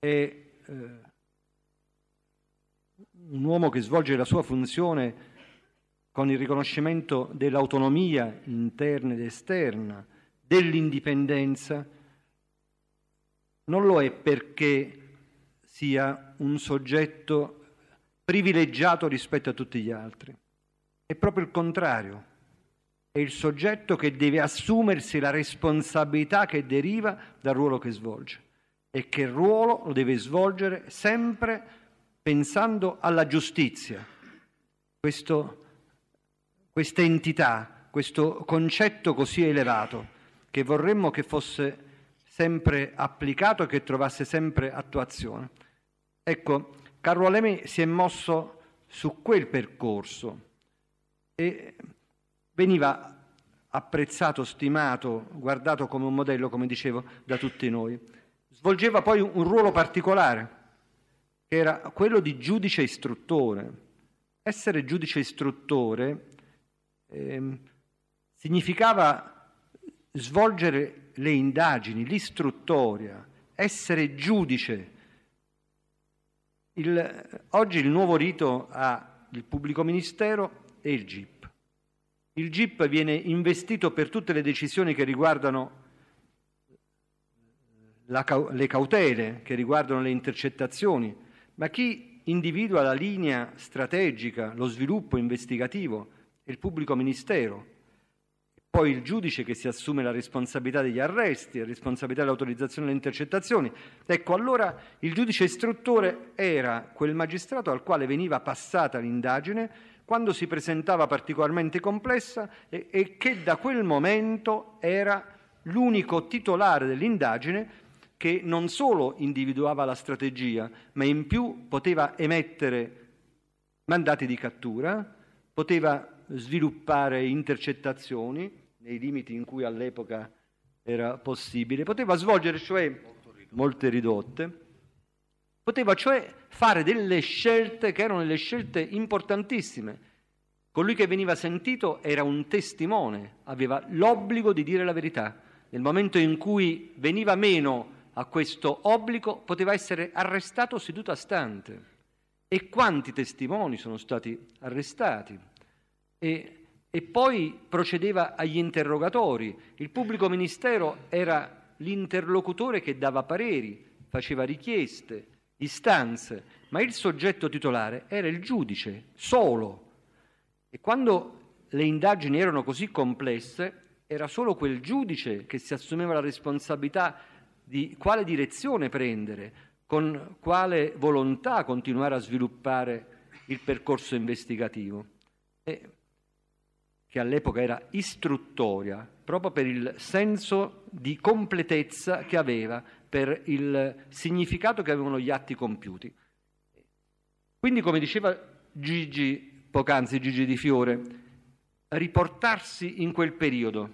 è eh, un uomo che svolge la sua funzione con il riconoscimento dell'autonomia interna ed esterna, dell'indipendenza, non lo è perché sia un soggetto privilegiato rispetto a tutti gli altri. È proprio il contrario. È il soggetto che deve assumersi la responsabilità che deriva dal ruolo che svolge e che ruolo lo deve svolgere sempre pensando alla giustizia. Questo, questa entità, questo concetto così elevato che vorremmo che fosse sempre applicato e che trovasse sempre attuazione. Ecco, Carlo Alemi si è mosso su quel percorso e veniva apprezzato, stimato, guardato come un modello, come dicevo, da tutti noi svolgeva poi un ruolo particolare, che era quello di giudice istruttore. Essere giudice istruttore eh, significava svolgere le indagini, l'istruttoria, essere giudice. Il, oggi il nuovo rito ha il pubblico ministero e il GIP. Il GIP viene investito per tutte le decisioni che riguardano la, le cautele che riguardano le intercettazioni, ma chi individua la linea strategica, lo sviluppo investigativo è il pubblico ministero, poi il giudice che si assume la responsabilità degli arresti, la responsabilità dell'autorizzazione delle intercettazioni. Ecco, allora il giudice istruttore era quel magistrato al quale veniva passata l'indagine quando si presentava particolarmente complessa e, e che da quel momento era l'unico titolare dell'indagine che non solo individuava la strategia, ma in più poteva emettere mandati di cattura, poteva sviluppare intercettazioni nei limiti in cui all'epoca era possibile, poteva svolgere cioè molte ridotte, poteva cioè fare delle scelte che erano delle scelte importantissime. Colui che veniva sentito era un testimone, aveva l'obbligo di dire la verità. Nel momento in cui veniva meno a questo obbligo poteva essere arrestato seduto a stante. E quanti testimoni sono stati arrestati? E, e poi procedeva agli interrogatori. Il pubblico ministero era l'interlocutore che dava pareri, faceva richieste, istanze, ma il soggetto titolare era il giudice, solo. E quando le indagini erano così complesse, era solo quel giudice che si assumeva la responsabilità di quale direzione prendere, con quale volontà continuare a sviluppare il percorso investigativo, e che all'epoca era istruttoria, proprio per il senso di completezza che aveva, per il significato che avevano gli atti compiuti. Quindi, come diceva Gigi poc'anzi, Gigi di Fiore, riportarsi in quel periodo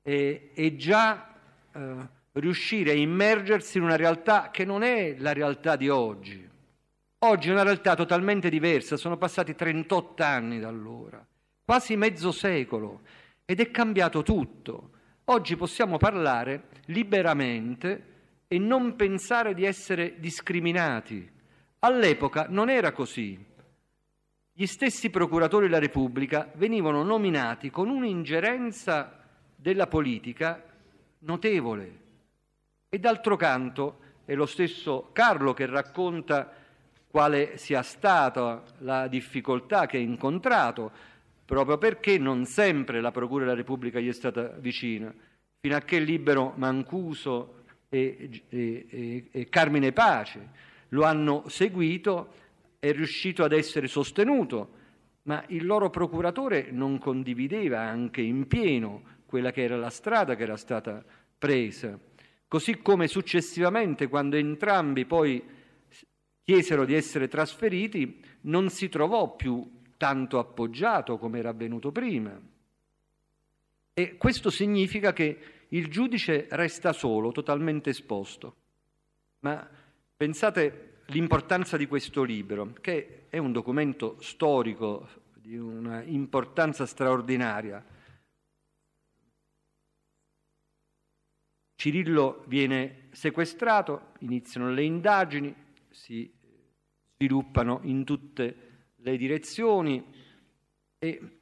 è, è già... Eh, riuscire a immergersi in una realtà che non è la realtà di oggi. Oggi è una realtà totalmente diversa, sono passati 38 anni da allora, quasi mezzo secolo, ed è cambiato tutto. Oggi possiamo parlare liberamente e non pensare di essere discriminati. All'epoca non era così. Gli stessi procuratori della Repubblica venivano nominati con un'ingerenza della politica notevole. E d'altro canto è lo stesso Carlo che racconta quale sia stata la difficoltà che ha incontrato, proprio perché non sempre la Procura della Repubblica gli è stata vicina, fino a che Libero Mancuso e, e, e, e Carmine Pace lo hanno seguito, è riuscito ad essere sostenuto, ma il loro procuratore non condivideva anche in pieno quella che era la strada che era stata presa così come successivamente quando entrambi poi chiesero di essere trasferiti, non si trovò più tanto appoggiato come era avvenuto prima. E questo significa che il giudice resta solo, totalmente esposto. Ma pensate l'importanza di questo libro, che è un documento storico di una importanza straordinaria Cirillo viene sequestrato, iniziano le indagini, si sviluppano in tutte le direzioni e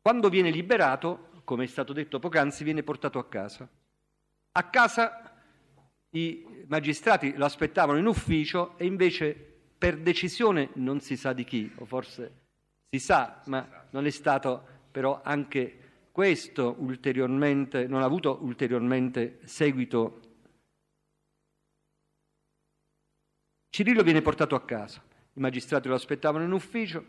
quando viene liberato, come è stato detto poc'anzi, viene portato a casa. A casa i magistrati lo aspettavano in ufficio e invece per decisione non si sa di chi, o forse si sa, ma non è stato però anche questo non ha avuto ulteriormente seguito. Cirillo viene portato a casa, i magistrati lo aspettavano in ufficio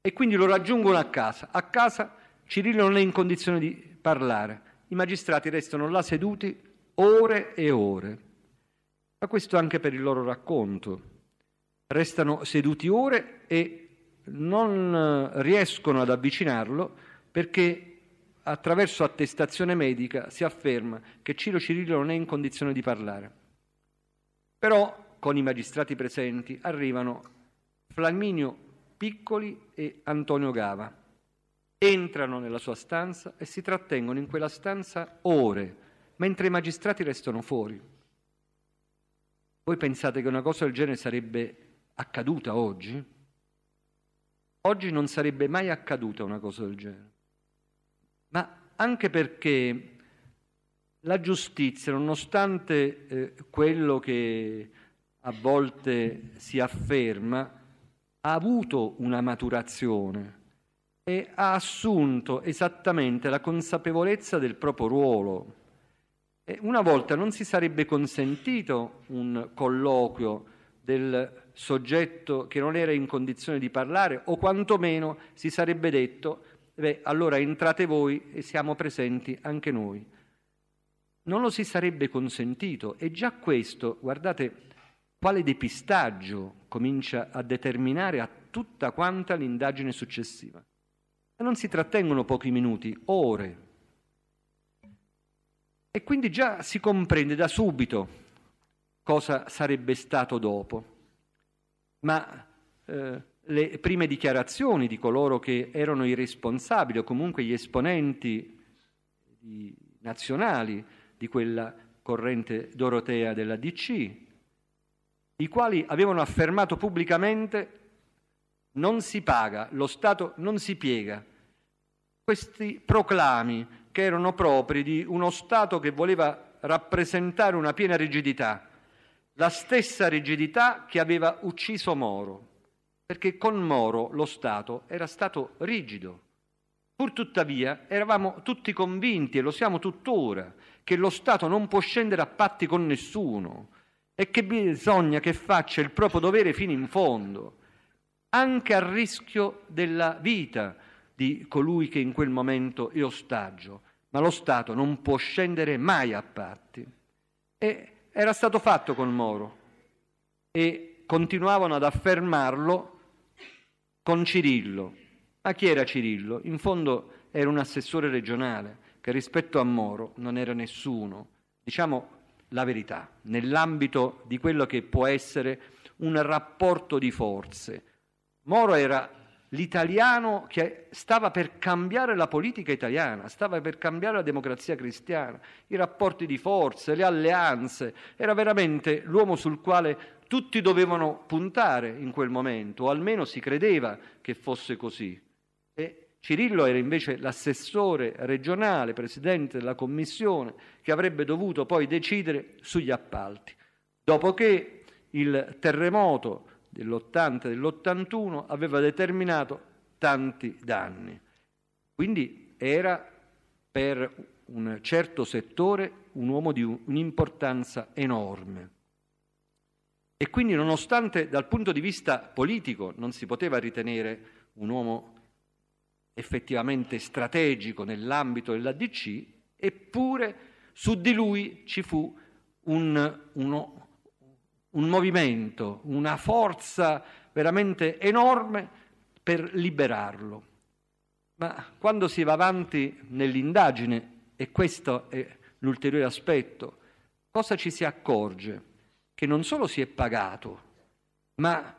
e quindi lo raggiungono a casa. A casa Cirillo non è in condizione di parlare, i magistrati restano là seduti ore e ore. Ma questo anche per il loro racconto. Restano seduti ore e non riescono ad avvicinarlo perché attraverso attestazione medica si afferma che Ciro Cirillo non è in condizione di parlare. Però con i magistrati presenti arrivano Flaminio Piccoli e Antonio Gava. Entrano nella sua stanza e si trattengono in quella stanza ore, mentre i magistrati restano fuori. Voi pensate che una cosa del genere sarebbe accaduta oggi? Oggi non sarebbe mai accaduta una cosa del genere ma anche perché la giustizia, nonostante eh, quello che a volte si afferma, ha avuto una maturazione e ha assunto esattamente la consapevolezza del proprio ruolo. E una volta non si sarebbe consentito un colloquio del soggetto che non era in condizione di parlare o quantomeno si sarebbe detto beh, allora entrate voi e siamo presenti anche noi. Non lo si sarebbe consentito e già questo, guardate quale depistaggio comincia a determinare a tutta quanta l'indagine successiva. E non si trattengono pochi minuti, ore. E quindi già si comprende da subito cosa sarebbe stato dopo. Ma eh, le prime dichiarazioni di coloro che erano i responsabili o comunque gli esponenti nazionali di quella corrente dorotea della DC, i quali avevano affermato pubblicamente non si paga, lo Stato non si piega. Questi proclami che erano propri di uno Stato che voleva rappresentare una piena rigidità, la stessa rigidità che aveva ucciso Moro perché con Moro lo Stato era stato rigido. Pur tuttavia eravamo tutti convinti, e lo siamo tuttora, che lo Stato non può scendere a patti con nessuno e che bisogna che faccia il proprio dovere fino in fondo, anche a rischio della vita di colui che in quel momento è ostaggio. Ma lo Stato non può scendere mai a patti. E era stato fatto con Moro e continuavano ad affermarlo con Cirillo. Ma chi era Cirillo? In fondo era un assessore regionale che rispetto a Moro non era nessuno. Diciamo la verità, nell'ambito di quello che può essere un rapporto di forze. Moro era l'italiano che stava per cambiare la politica italiana, stava per cambiare la democrazia cristiana, i rapporti di forze, le alleanze, era veramente l'uomo sul quale tutti dovevano puntare in quel momento, o almeno si credeva che fosse così. E Cirillo era invece l'assessore regionale, presidente della commissione, che avrebbe dovuto poi decidere sugli appalti. Dopo che il terremoto dell'80 e dell'81 aveva determinato tanti danni. Quindi era per un certo settore un uomo di un'importanza enorme. E quindi nonostante dal punto di vista politico non si poteva ritenere un uomo effettivamente strategico nell'ambito dell'ADC, eppure su di lui ci fu un, uno, un movimento, una forza veramente enorme per liberarlo. Ma quando si va avanti nell'indagine, e questo è l'ulteriore aspetto, cosa ci si accorge? che non solo si è pagato, ma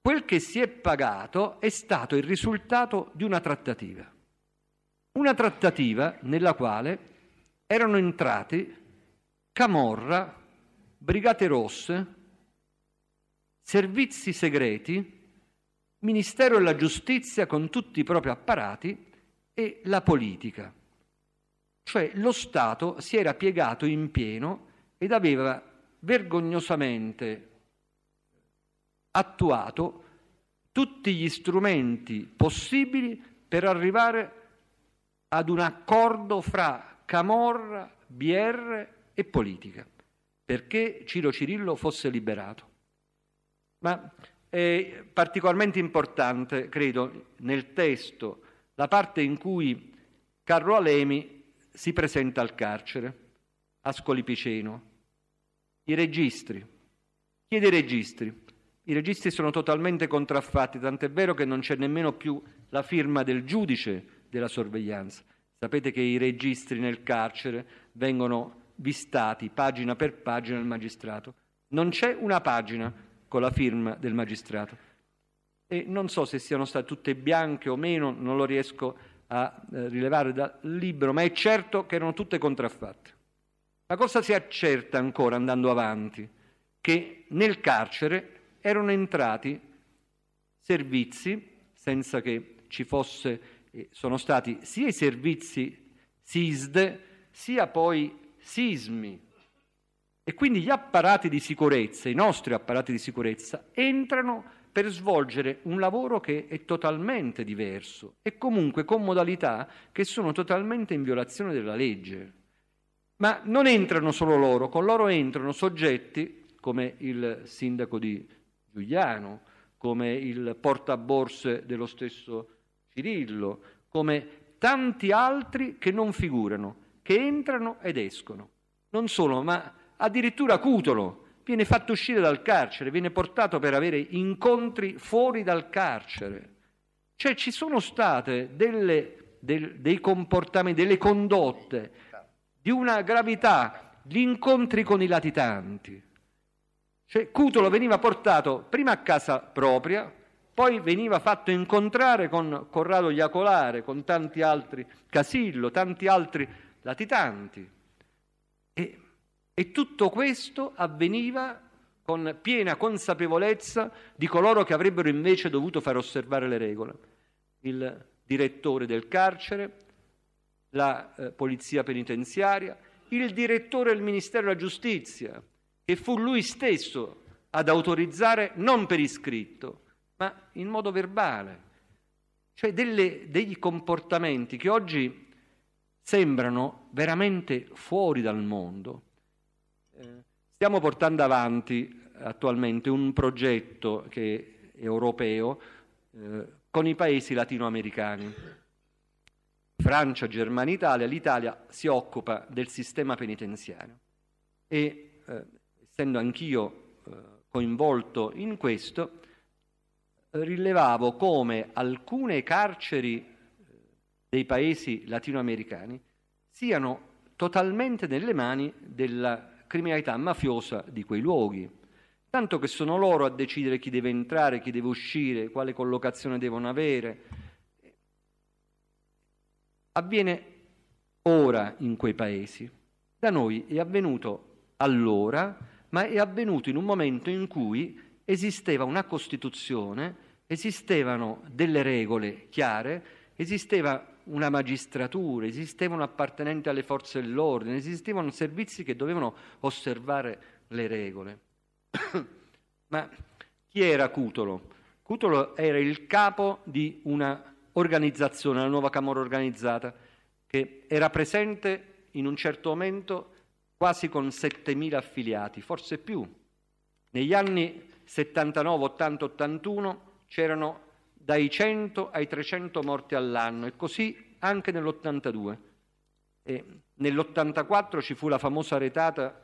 quel che si è pagato è stato il risultato di una trattativa. Una trattativa nella quale erano entrati Camorra, Brigate Rosse, servizi segreti, Ministero della Giustizia con tutti i propri apparati e la politica. Cioè lo Stato si era piegato in pieno ed aveva vergognosamente attuato tutti gli strumenti possibili per arrivare ad un accordo fra Camorra, BR e politica, perché Ciro Cirillo fosse liberato. Ma è particolarmente importante, credo, nel testo la parte in cui Carlo Alemi si presenta al carcere, a Scoli Piceno, i registri. Chiede i registri. I registri sono totalmente contraffatti, tant'è vero che non c'è nemmeno più la firma del giudice della sorveglianza. Sapete che i registri nel carcere vengono vistati pagina per pagina dal magistrato. Non c'è una pagina con la firma del magistrato. E non so se siano state tutte bianche o meno, non lo riesco a eh, rilevare dal libro, ma è certo che erano tutte contraffatte. La cosa si accerta ancora andando avanti che nel carcere erano entrati servizi senza che ci fosse eh, sono stati sia i servizi SISD sia poi sismi e quindi gli apparati di sicurezza, i nostri apparati di sicurezza entrano per svolgere un lavoro che è totalmente diverso e comunque con modalità che sono totalmente in violazione della legge. Ma non entrano solo loro, con loro entrano soggetti come il sindaco di Giuliano, come il portaborse dello stesso Cirillo, come tanti altri che non figurano, che entrano ed escono. Non solo, ma addirittura Cutolo viene fatto uscire dal carcere, viene portato per avere incontri fuori dal carcere. Cioè ci sono state delle, del, dei comportamenti, delle condotte, di una gravità, gli incontri con i latitanti. Cioè, Cutolo veniva portato prima a casa propria, poi veniva fatto incontrare con Corrado Iacolare, con tanti altri, Casillo, tanti altri latitanti. E, e tutto questo avveniva con piena consapevolezza di coloro che avrebbero invece dovuto far osservare le regole. Il direttore del carcere, la eh, polizia penitenziaria, il direttore del Ministero della Giustizia, che fu lui stesso ad autorizzare non per iscritto, ma in modo verbale, cioè delle, degli comportamenti che oggi sembrano veramente fuori dal mondo. Eh, stiamo portando avanti attualmente un progetto che è europeo eh, con i paesi latinoamericani Francia, Germania, Italia, l'Italia si occupa del sistema penitenziario. E eh, essendo anch'io eh, coinvolto in questo, rilevavo come alcune carceri eh, dei paesi latinoamericani siano totalmente nelle mani della criminalità mafiosa di quei luoghi, tanto che sono loro a decidere chi deve entrare, chi deve uscire, quale collocazione devono avere, avviene ora in quei paesi. Da noi è avvenuto allora, ma è avvenuto in un momento in cui esisteva una Costituzione, esistevano delle regole chiare, esisteva una magistratura, esistevano appartenenti alle forze dell'ordine, esistevano servizi che dovevano osservare le regole. ma chi era Cutolo? Cutolo era il capo di una organizzazione, la nuova Camorra organizzata, che era presente in un certo momento quasi con 7.000 affiliati, forse più. Negli anni 79, 80, 81 c'erano dai 100 ai 300 morti all'anno e così anche nell'82. E nell'84 ci fu la famosa retata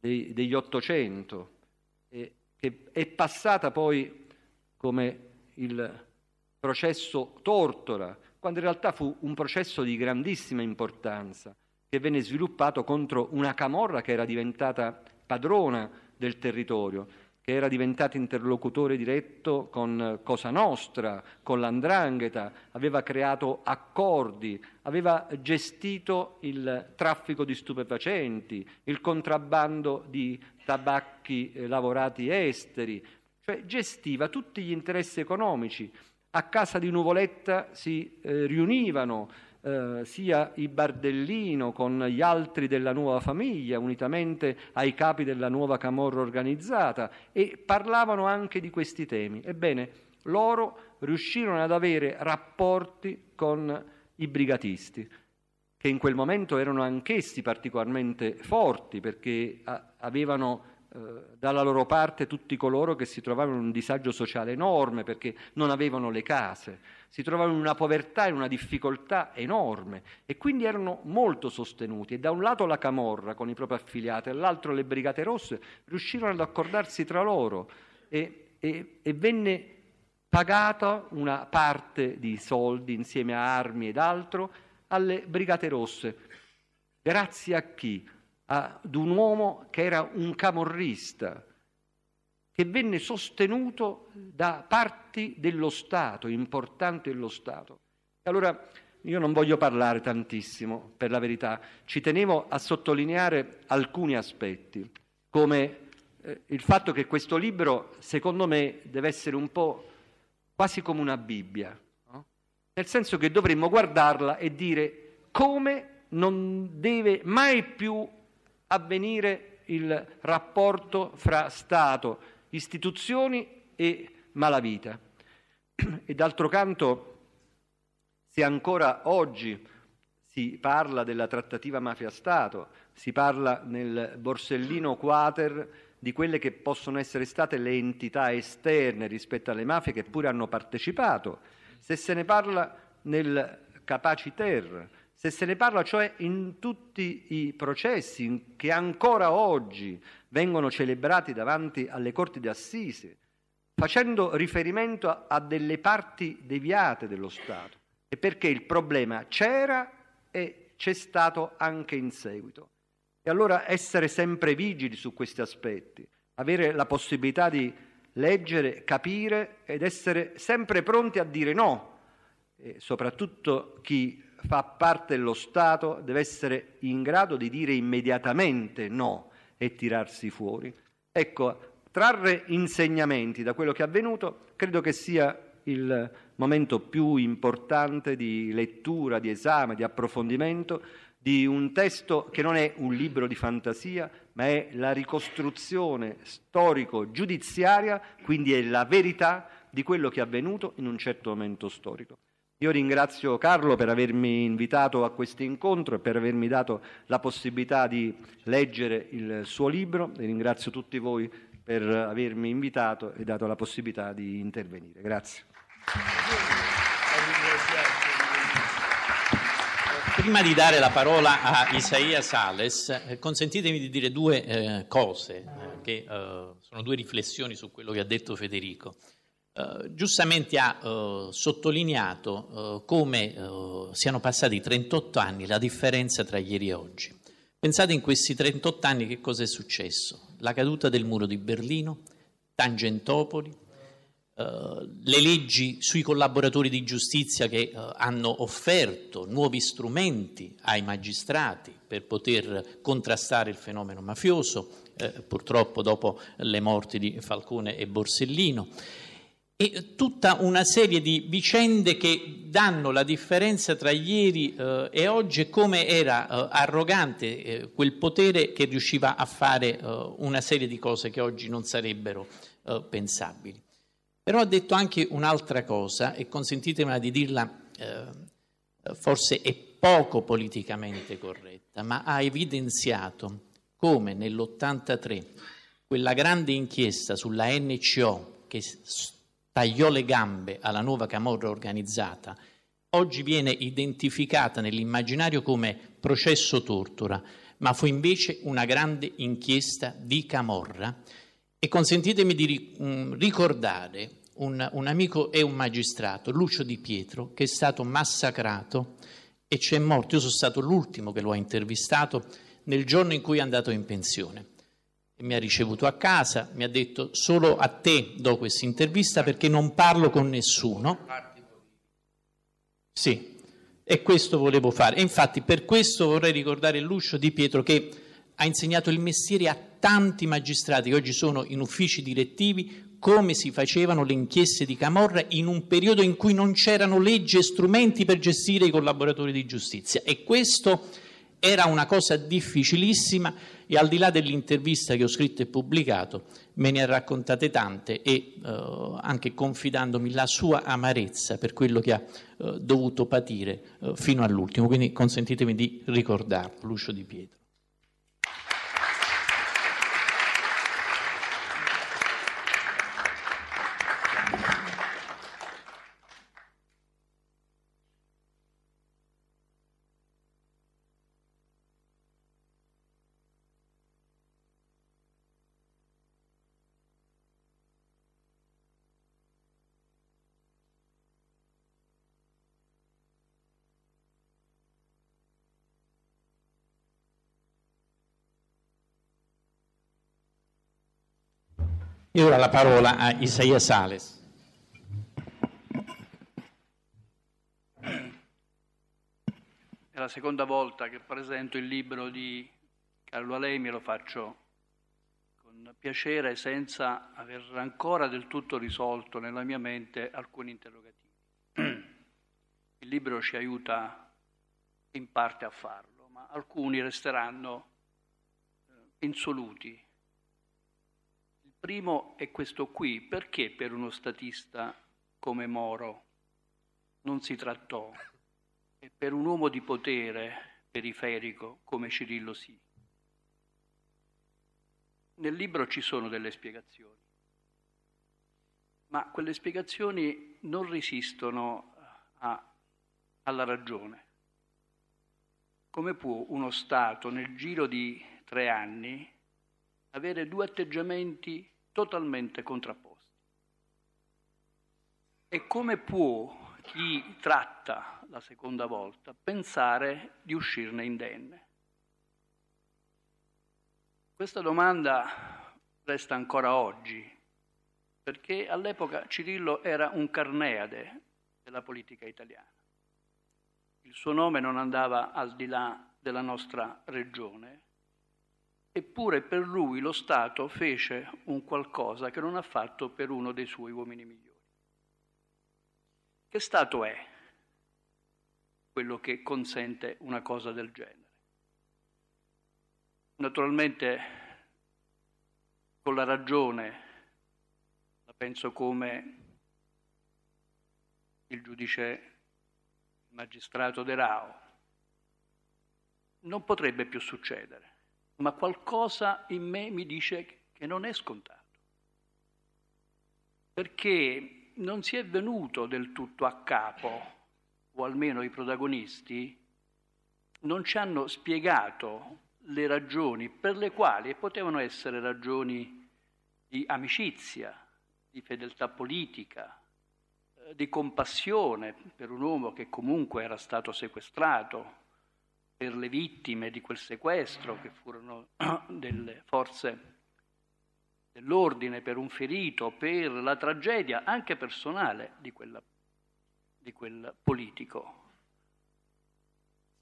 dei, degli 800 e, che è passata poi come il processo Tortora, quando in realtà fu un processo di grandissima importanza che venne sviluppato contro una camorra che era diventata padrona del territorio, che era diventata interlocutore diretto con Cosa Nostra, con l'Andrangheta, aveva creato accordi, aveva gestito il traffico di stupefacenti, il contrabbando di tabacchi eh, lavorati esteri, cioè gestiva tutti gli interessi economici a casa di Nuvoletta si eh, riunivano eh, sia i Bardellino con gli altri della nuova famiglia, unitamente ai capi della nuova camorra organizzata, e parlavano anche di questi temi. Ebbene, loro riuscirono ad avere rapporti con i brigatisti, che in quel momento erano anch'essi particolarmente forti perché a- avevano eh, dalla loro parte tutti coloro che si trovavano in un disagio sociale enorme perché non avevano le case, si trovavano in una povertà e in una difficoltà enorme e quindi erano molto sostenuti e da un lato la Camorra con i propri affiliati, dall'altro le Brigate Rosse riuscirono ad accordarsi tra loro e, e, e venne pagata una parte di soldi insieme a armi ed altro alle Brigate Rosse. Grazie a chi? ad un uomo che era un camorrista, che venne sostenuto da parti dello Stato, importanti dello Stato. Allora io non voglio parlare tantissimo, per la verità, ci tenevo a sottolineare alcuni aspetti, come eh, il fatto che questo libro, secondo me, deve essere un po' quasi come una Bibbia, no? nel senso che dovremmo guardarla e dire come non deve mai più avvenire il rapporto fra Stato, istituzioni e malavita. E d'altro canto, se ancora oggi si parla della trattativa mafia-Stato, si parla nel Borsellino Quater di quelle che possono essere state le entità esterne rispetto alle mafie che pure hanno partecipato, se se ne parla nel Capaciter, se se ne parla cioè in tutti i processi che ancora oggi vengono celebrati davanti alle corti d'assise, facendo riferimento a, a delle parti deviate dello Stato e perché il problema c'era e c'è stato anche in seguito. E allora essere sempre vigili su questi aspetti, avere la possibilità di leggere, capire ed essere sempre pronti a dire no, e soprattutto chi fa parte dello Stato deve essere in grado di dire immediatamente no e tirarsi fuori. Ecco, trarre insegnamenti da quello che è avvenuto credo che sia il momento più importante di lettura, di esame, di approfondimento di un testo che non è un libro di fantasia, ma è la ricostruzione storico-giudiziaria, quindi è la verità di quello che è avvenuto in un certo momento storico. Io ringrazio Carlo per avermi invitato a questo incontro e per avermi dato la possibilità di leggere il suo libro e ringrazio tutti voi per avermi invitato e dato la possibilità di intervenire. Grazie. Prima di dare la parola a Isaia Sales, eh, consentitemi di dire due eh, cose, eh, che eh, sono due riflessioni su quello che ha detto Federico. Eh, giustamente ha uh, sottolineato uh, come siano passati 38 anni la differenza tra ieri e oggi. Pensate in questi 38 anni che cosa è successo. La caduta del muro di Berlino, Tangentopoli, le leggi sui collaboratori di giustizia che hanno offerto nuovi strumenti ai magistrati per poter contrastare il fenomeno mafioso, purtroppo dopo le morti di Falcone e Borsellino e tutta una serie di vicende che danno la differenza tra ieri eh, e oggi e come era eh, arrogante eh, quel potere che riusciva a fare eh, una serie di cose che oggi non sarebbero eh, pensabili. Però ha detto anche un'altra cosa e consentitemi di dirla, eh, forse è poco politicamente corretta, ma ha evidenziato come nell'83 quella grande inchiesta sulla NCO che storica tagliò le gambe alla nuova camorra organizzata, oggi viene identificata nell'immaginario come processo tortura, ma fu invece una grande inchiesta di camorra. E consentitemi di mm, ricordare un, un amico e un magistrato, Lucio Di Pietro, che è stato massacrato e c'è morto. Io sono stato l'ultimo che lo ha intervistato nel giorno in cui è andato in pensione mi ha ricevuto a casa, mi ha detto solo a te do questa intervista perché non parlo con nessuno. Sì, e questo volevo fare. E infatti per questo vorrei ricordare Lucio Di Pietro che ha insegnato il mestiere a tanti magistrati che oggi sono in uffici direttivi come si facevano le inchieste di Camorra in un periodo in cui non c'erano leggi e strumenti per gestire i collaboratori di giustizia. E questo era una cosa difficilissima e al di là dell'intervista che ho scritto e pubblicato, me ne ha raccontate tante e eh, anche confidandomi la sua amarezza per quello che ha eh, dovuto patire eh, fino all'ultimo. Quindi consentitemi di ricordarlo, Lucio Di Pietro. E ora la parola a Isaia Sales. È la seconda volta che presento il libro di Carlo Alemi, lo faccio con piacere senza aver ancora del tutto risolto nella mia mente alcuni interrogativi. Il libro ci aiuta in parte a farlo, ma alcuni resteranno eh, insoluti Primo è questo qui, perché per uno statista come Moro non si trattò e per un uomo di potere periferico come Cirillo sì? Nel libro ci sono delle spiegazioni, ma quelle spiegazioni non resistono a, alla ragione. Come può uno Stato nel giro di tre anni avere due atteggiamenti totalmente contrapposti. E come può chi tratta la seconda volta pensare di uscirne indenne? Questa domanda resta ancora oggi, perché all'epoca Cirillo era un carneade della politica italiana. Il suo nome non andava al di là della nostra regione, Eppure per lui lo Stato fece un qualcosa che non ha fatto per uno dei suoi uomini migliori. Che Stato è quello che consente una cosa del genere? Naturalmente con la ragione la penso come il giudice magistrato De Rao. Non potrebbe più succedere ma qualcosa in me mi dice che non è scontato, perché non si è venuto del tutto a capo, o almeno i protagonisti non ci hanno spiegato le ragioni per le quali, e potevano essere ragioni di amicizia, di fedeltà politica, eh, di compassione per un uomo che comunque era stato sequestrato, per le vittime di quel sequestro che furono delle forze dell'ordine, per un ferito, per la tragedia anche personale di, quella, di quel politico.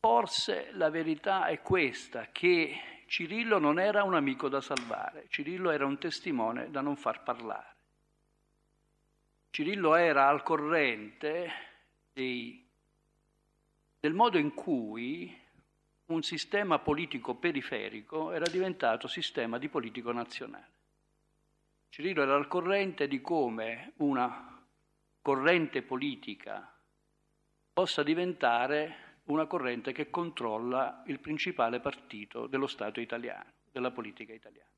Forse la verità è questa, che Cirillo non era un amico da salvare, Cirillo era un testimone da non far parlare. Cirillo era al corrente dei, del modo in cui un sistema politico periferico era diventato sistema di politico nazionale. Cirillo era al corrente di come una corrente politica possa diventare una corrente che controlla il principale partito dello Stato italiano, della politica italiana.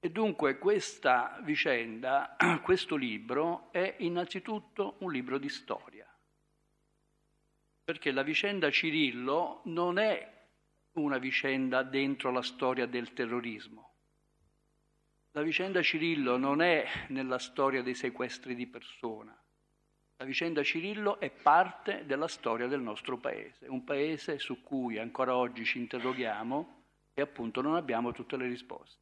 E dunque questa vicenda, questo libro, è innanzitutto un libro di storia perché la vicenda Cirillo non è una vicenda dentro la storia del terrorismo. La vicenda Cirillo non è nella storia dei sequestri di persona. La vicenda Cirillo è parte della storia del nostro paese, un paese su cui ancora oggi ci interroghiamo e appunto non abbiamo tutte le risposte.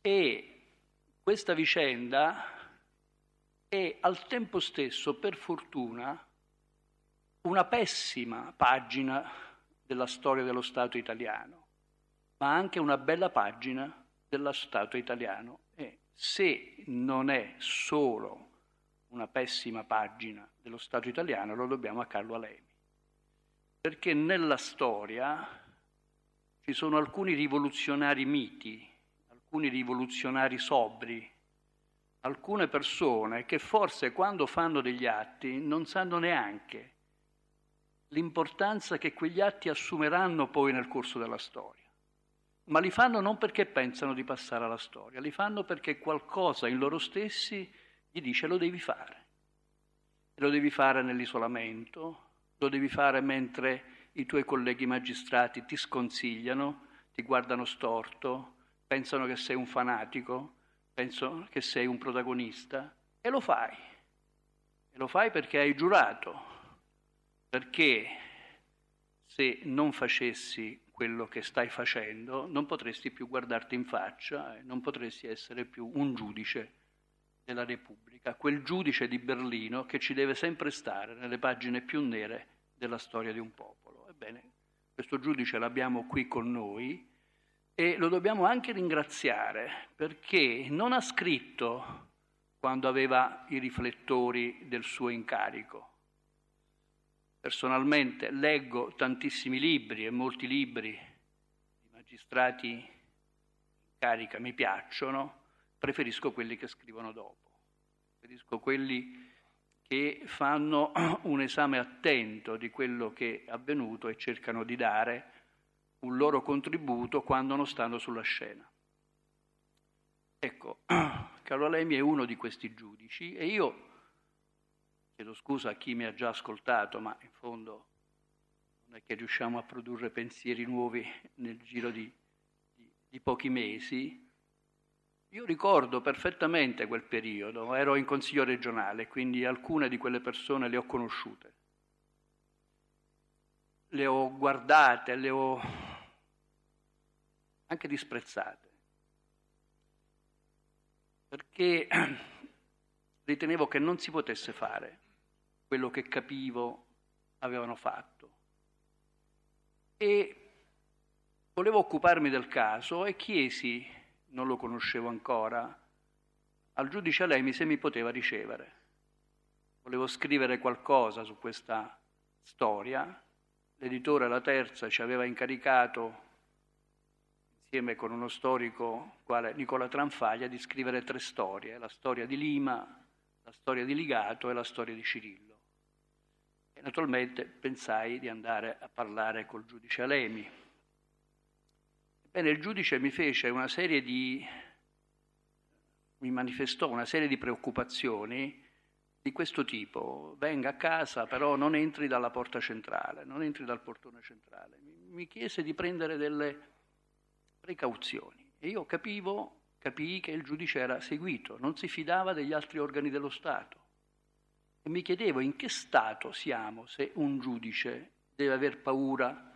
E questa vicenda è al tempo stesso, per fortuna, una pessima pagina della storia dello Stato italiano, ma anche una bella pagina dello Stato italiano. E se non è solo una pessima pagina dello Stato italiano, lo dobbiamo a Carlo Alemi. Perché nella storia ci sono alcuni rivoluzionari miti, alcuni rivoluzionari sobri, alcune persone che forse quando fanno degli atti non sanno neanche l'importanza che quegli atti assumeranno poi nel corso della storia. Ma li fanno non perché pensano di passare alla storia, li fanno perché qualcosa in loro stessi gli dice lo devi fare. Lo devi fare nell'isolamento, lo devi fare mentre i tuoi colleghi magistrati ti sconsigliano, ti guardano storto, pensano che sei un fanatico, pensano che sei un protagonista e lo fai. E lo fai perché hai giurato perché se non facessi quello che stai facendo non potresti più guardarti in faccia, non potresti essere più un giudice della Repubblica, quel giudice di Berlino che ci deve sempre stare nelle pagine più nere della storia di un popolo. Ebbene, questo giudice l'abbiamo qui con noi e lo dobbiamo anche ringraziare perché non ha scritto quando aveva i riflettori del suo incarico, Personalmente leggo tantissimi libri e molti libri di magistrati in carica mi piacciono, preferisco quelli che scrivono dopo, preferisco quelli che fanno un esame attento di quello che è avvenuto e cercano di dare un loro contributo quando non stanno sulla scena. Ecco, Carlo Alemi è uno di questi giudici e io Chiedo scusa a chi mi ha già ascoltato, ma in fondo non è che riusciamo a produrre pensieri nuovi nel giro di, di, di pochi mesi. Io ricordo perfettamente quel periodo, ero in consiglio regionale, quindi alcune di quelle persone le ho conosciute. Le ho guardate, le ho anche disprezzate, perché ritenevo che non si potesse fare quello che capivo avevano fatto. E volevo occuparmi del caso e chiesi, non lo conoscevo ancora, al giudice Alemi se mi poteva ricevere. Volevo scrivere qualcosa su questa storia. L'editore La Terza ci aveva incaricato, insieme con uno storico quale Nicola Tranfaglia, di scrivere tre storie, la storia di Lima, la storia di Ligato e la storia di Cirillo. E naturalmente pensai di andare a parlare col giudice Alemi. Ebbene, il giudice mi fece una serie di... mi manifestò una serie di preoccupazioni di questo tipo. Venga a casa, però non entri dalla porta centrale, non entri dal portone centrale. Mi chiese di prendere delle precauzioni e io capivo, capii che il giudice era seguito, non si fidava degli altri organi dello Stato. E mi chiedevo in che stato siamo se un giudice deve aver paura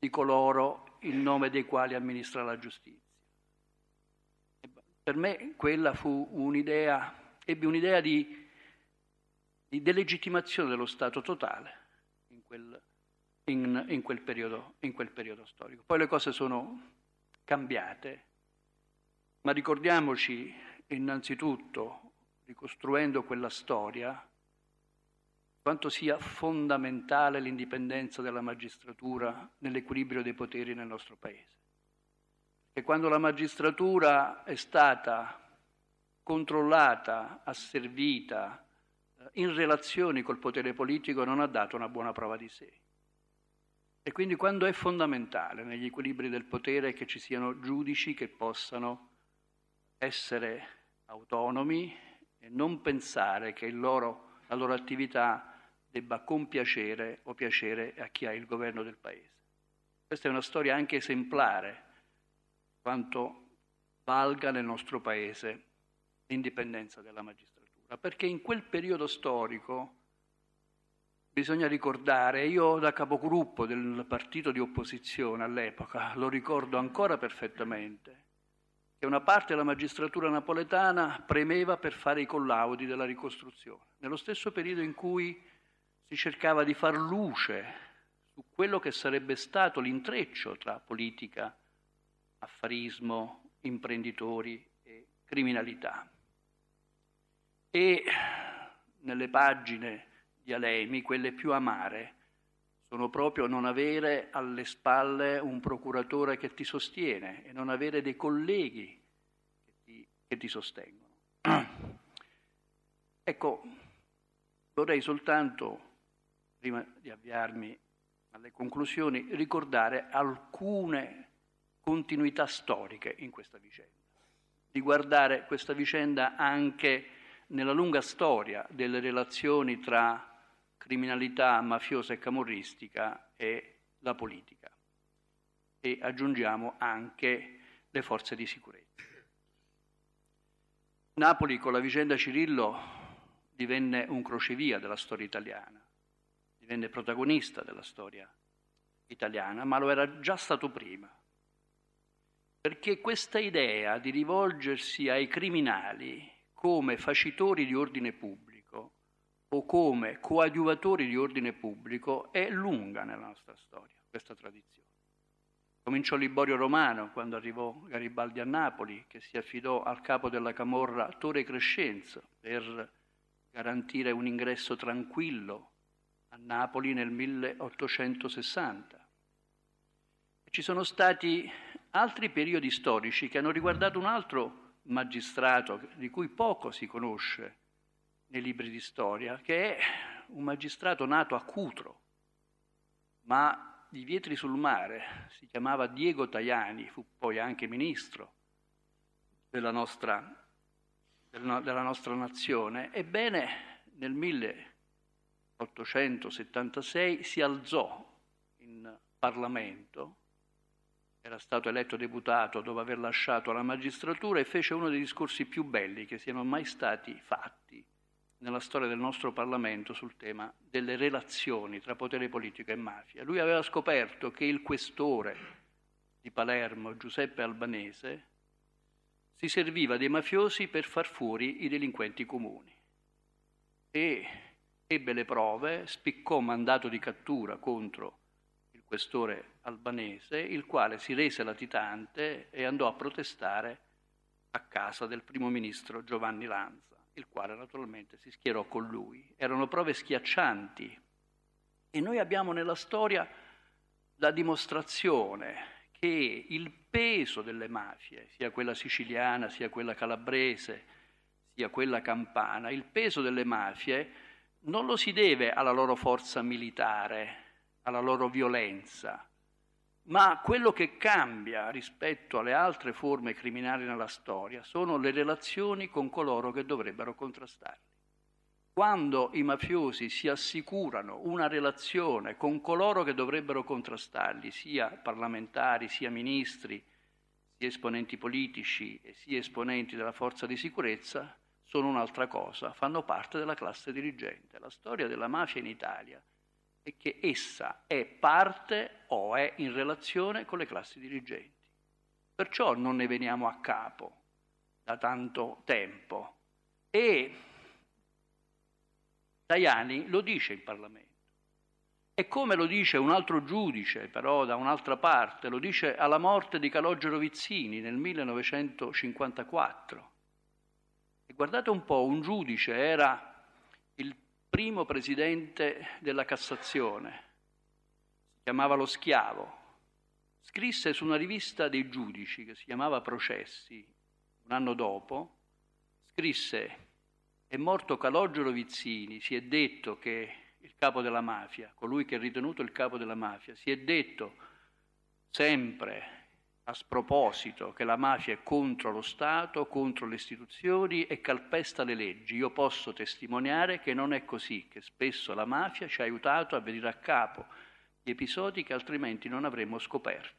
di coloro in nome dei quali amministra la giustizia. Per me quella fu un'idea, ebbe un'idea di, di delegittimazione dello Stato totale in quel, in, in, quel periodo, in quel periodo storico. Poi le cose sono cambiate, ma ricordiamoci innanzitutto ricostruendo quella storia, quanto sia fondamentale l'indipendenza della magistratura nell'equilibrio dei poteri nel nostro Paese. E quando la magistratura è stata controllata, asservita, eh, in relazioni col potere politico non ha dato una buona prova di sé. E quindi quando è fondamentale negli equilibri del potere che ci siano giudici che possano essere autonomi, e non pensare che loro, la loro attività debba compiacere o piacere a chi ha il governo del Paese. Questa è una storia anche esemplare quanto valga nel nostro Paese l'indipendenza della magistratura, perché in quel periodo storico bisogna ricordare, io da capogruppo del partito di opposizione all'epoca lo ricordo ancora perfettamente, che una parte della magistratura napoletana premeva per fare i collaudi della ricostruzione, nello stesso periodo in cui si cercava di far luce su quello che sarebbe stato l'intreccio tra politica, affarismo, imprenditori e criminalità. E nelle pagine di Alemi, quelle più amare, sono proprio non avere alle spalle un procuratore che ti sostiene e non avere dei colleghi che ti, che ti sostengono. ecco, vorrei soltanto, prima di avviarmi alle conclusioni, ricordare alcune continuità storiche in questa vicenda, di guardare questa vicenda anche nella lunga storia delle relazioni tra criminalità mafiosa e camorristica e la politica e aggiungiamo anche le forze di sicurezza. Napoli con la vicenda Cirillo divenne un crocevia della storia italiana, divenne protagonista della storia italiana, ma lo era già stato prima, perché questa idea di rivolgersi ai criminali come facitori di ordine pubblico o come coadiuvatori di ordine pubblico è lunga nella nostra storia, questa tradizione. Cominciò Liborio Romano quando arrivò Garibaldi a Napoli, che si affidò al capo della Camorra Torre Crescenzo per garantire un ingresso tranquillo a Napoli nel 1860. Ci sono stati altri periodi storici che hanno riguardato un altro magistrato di cui poco si conosce, nei libri di storia, che è un magistrato nato a Cutro, ma di Vietri sul Mare, si chiamava Diego Tajani, fu poi anche ministro della nostra, della nostra nazione. Ebbene, nel 1876 si alzò in Parlamento, era stato eletto deputato dopo aver lasciato la magistratura e fece uno dei discorsi più belli che siano mai stati fatti nella storia del nostro Parlamento sul tema delle relazioni tra potere politico e mafia. Lui aveva scoperto che il questore di Palermo, Giuseppe Albanese, si serviva dei mafiosi per far fuori i delinquenti comuni e ebbe le prove, spiccò mandato di cattura contro il questore albanese, il quale si rese latitante e andò a protestare a casa del primo ministro Giovanni Lanza il quale naturalmente si schierò con lui. Erano prove schiaccianti e noi abbiamo nella storia la dimostrazione che il peso delle mafie, sia quella siciliana, sia quella calabrese, sia quella campana, il peso delle mafie non lo si deve alla loro forza militare, alla loro violenza, ma quello che cambia rispetto alle altre forme criminali nella storia sono le relazioni con coloro che dovrebbero contrastarli. Quando i mafiosi si assicurano una relazione con coloro che dovrebbero contrastarli, sia parlamentari, sia ministri, sia esponenti politici e sia esponenti della forza di sicurezza, sono un'altra cosa, fanno parte della classe dirigente. La storia della mafia in Italia è che essa è parte o è in relazione con le classi dirigenti. Perciò non ne veniamo a capo da tanto tempo. E Tajani lo dice in Parlamento. E come lo dice un altro giudice, però da un'altra parte, lo dice alla morte di Calogero Vizzini nel 1954. E guardate un po', un giudice era primo presidente della Cassazione, si chiamava Lo Schiavo, scrisse su una rivista dei giudici che si chiamava Processi, un anno dopo, scrisse è morto Calogero Vizzini, si è detto che il capo della mafia, colui che è ritenuto il capo della mafia, si è detto sempre a sproposito che la mafia è contro lo Stato, contro le istituzioni e calpesta le leggi. Io posso testimoniare che non è così, che spesso la mafia ci ha aiutato a venire a capo di episodi che altrimenti non avremmo scoperto.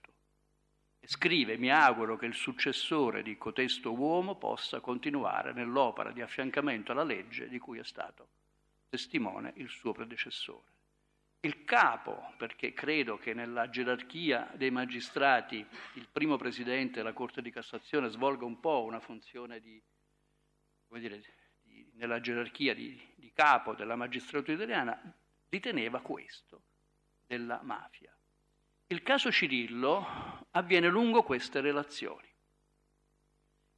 E scrive, mi auguro che il successore di cotesto uomo possa continuare nell'opera di affiancamento alla legge di cui è stato testimone il suo predecessore il capo, perché credo che nella gerarchia dei magistrati il primo presidente della Corte di Cassazione svolga un po' una funzione di, come dire, di, nella gerarchia di, di capo della magistratura italiana, riteneva questo della mafia. Il caso Cirillo avviene lungo queste relazioni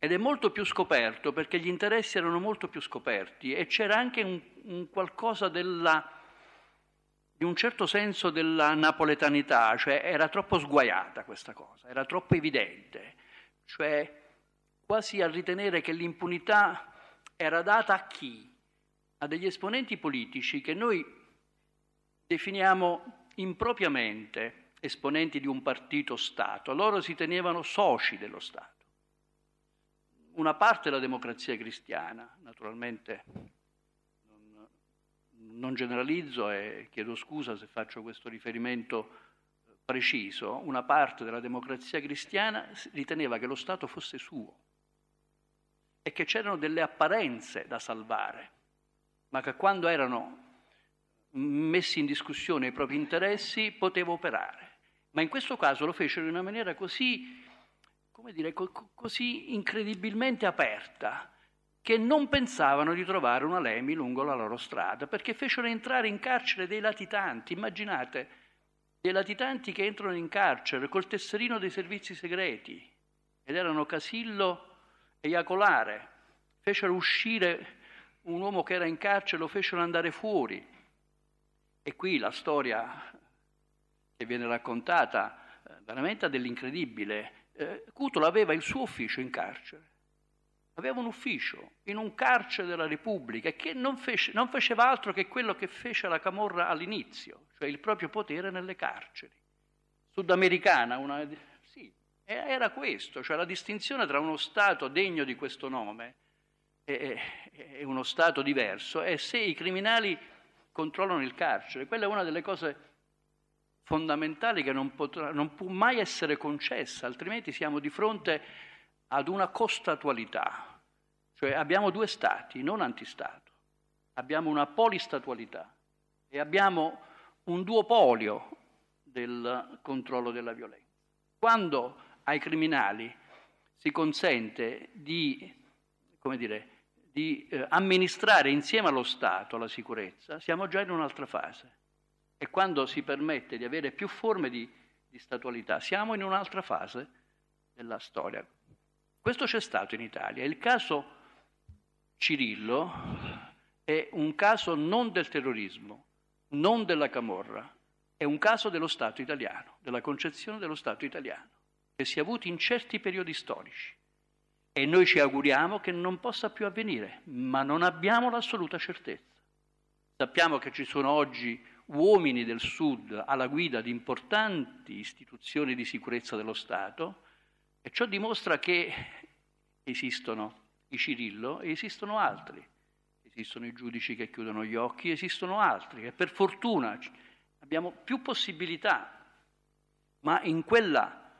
ed è molto più scoperto perché gli interessi erano molto più scoperti e c'era anche un, un qualcosa della di un certo senso della napoletanità, cioè era troppo sguaiata questa cosa, era troppo evidente, cioè quasi a ritenere che l'impunità era data a chi? A degli esponenti politici che noi definiamo impropriamente esponenti di un partito Stato, loro si tenevano soci dello Stato. Una parte della democrazia cristiana, naturalmente non generalizzo e chiedo scusa se faccio questo riferimento preciso, una parte della democrazia cristiana riteneva che lo Stato fosse suo e che c'erano delle apparenze da salvare, ma che quando erano messi in discussione i propri interessi poteva operare. Ma in questo caso lo fecero in una maniera così, come dire, co- così incredibilmente aperta che non pensavano di trovare una Lemi lungo la loro strada, perché fecero entrare in carcere dei latitanti, immaginate, dei latitanti che entrano in carcere col tesserino dei servizi segreti, ed erano Casillo e Iacolare, fecero uscire un uomo che era in carcere, lo fecero andare fuori. E qui la storia che viene raccontata eh, veramente dell'incredibile. Eh, Cutolo aveva il suo ufficio in carcere aveva un ufficio in un carcere della Repubblica che non, fece, non, faceva altro che quello che fece la Camorra all'inizio, cioè il proprio potere nelle carceri. Sudamericana, una, sì, era questo, cioè la distinzione tra uno Stato degno di questo nome e, e uno Stato diverso è se i criminali controllano il carcere. Quella è una delle cose fondamentali che non, potrà, non può mai essere concessa, altrimenti siamo di fronte ad una costatualità, cioè abbiamo due stati, non antistato, abbiamo una polistatualità e abbiamo un duopolio del controllo della violenza. Quando ai criminali si consente di, dire, di eh, amministrare insieme allo Stato la sicurezza, siamo già in un'altra fase. E quando si permette di avere più forme di, di statualità, siamo in un'altra fase della storia. Questo c'è stato in Italia. Il caso Cirillo è un caso non del terrorismo, non della Camorra, è un caso dello Stato italiano, della concezione dello Stato italiano, che si è avuto in certi periodi storici. E noi ci auguriamo che non possa più avvenire, ma non abbiamo l'assoluta certezza. Sappiamo che ci sono oggi uomini del Sud alla guida di importanti istituzioni di sicurezza dello Stato, e ciò dimostra che esistono i Cirillo e esistono altri. Esistono i giudici che chiudono gli occhi, esistono altri e per fortuna abbiamo più possibilità. Ma in quella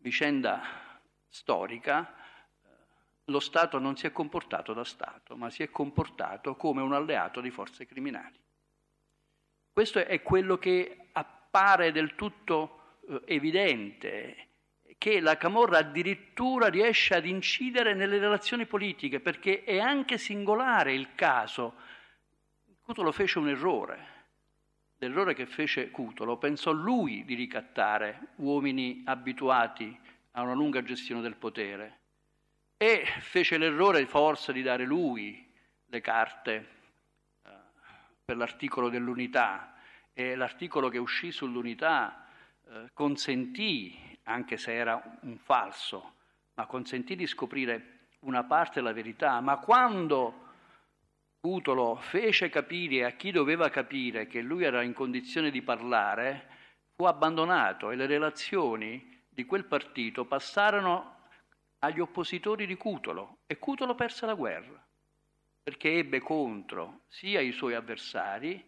vicenda storica eh, lo Stato non si è comportato da Stato, ma si è comportato come un alleato di forze criminali. Questo è quello che appare del tutto eh, evidente che la Camorra addirittura riesce ad incidere nelle relazioni politiche, perché è anche singolare il caso. Cutolo fece un errore. L'errore che fece Cutolo pensò lui di ricattare uomini abituati a una lunga gestione del potere e fece l'errore forse di dare lui le carte eh, per l'articolo dell'unità e l'articolo che uscì sull'unità eh, consentì anche se era un falso, ma consentì di scoprire una parte della verità. Ma quando Cutolo fece capire a chi doveva capire che lui era in condizione di parlare, fu abbandonato e le relazioni di quel partito passarono agli oppositori di Cutolo e Cutolo perse la guerra perché ebbe contro sia i suoi avversari,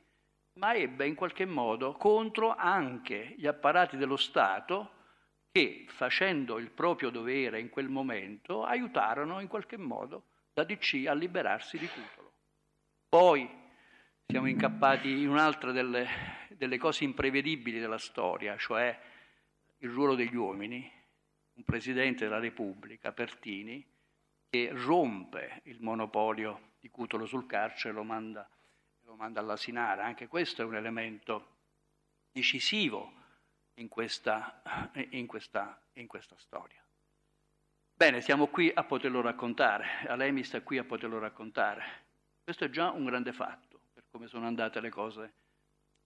ma ebbe in qualche modo contro anche gli apparati dello Stato che facendo il proprio dovere in quel momento aiutarono in qualche modo la DC a liberarsi di Cutolo. Poi siamo incappati in un'altra delle, delle cose imprevedibili della storia, cioè il ruolo degli uomini, un presidente della Repubblica, Pertini, che rompe il monopolio di Cutolo sul carcere e lo manda, lo manda all'asinara. Anche questo è un elemento decisivo in questa, in questa, in questa storia. Bene, siamo qui a poterlo raccontare, a lei mi sta qui a poterlo raccontare. Questo è già un grande fatto per come sono andate le cose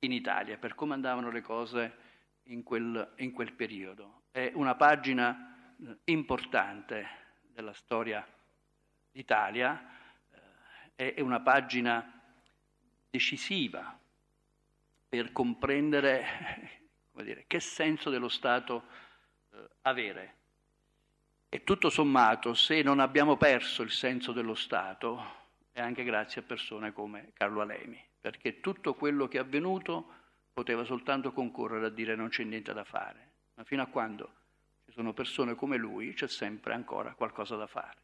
in Italia, per come andavano le cose in quel, in quel periodo. È una pagina eh, importante della storia d'Italia, eh, è una pagina decisiva per comprendere come dire, che senso dello Stato eh, avere. E tutto sommato, se non abbiamo perso il senso dello Stato, è anche grazie a persone come Carlo Alemi, perché tutto quello che è avvenuto poteva soltanto concorrere a dire non c'è niente da fare, ma fino a quando ci sono persone come lui c'è sempre ancora qualcosa da fare.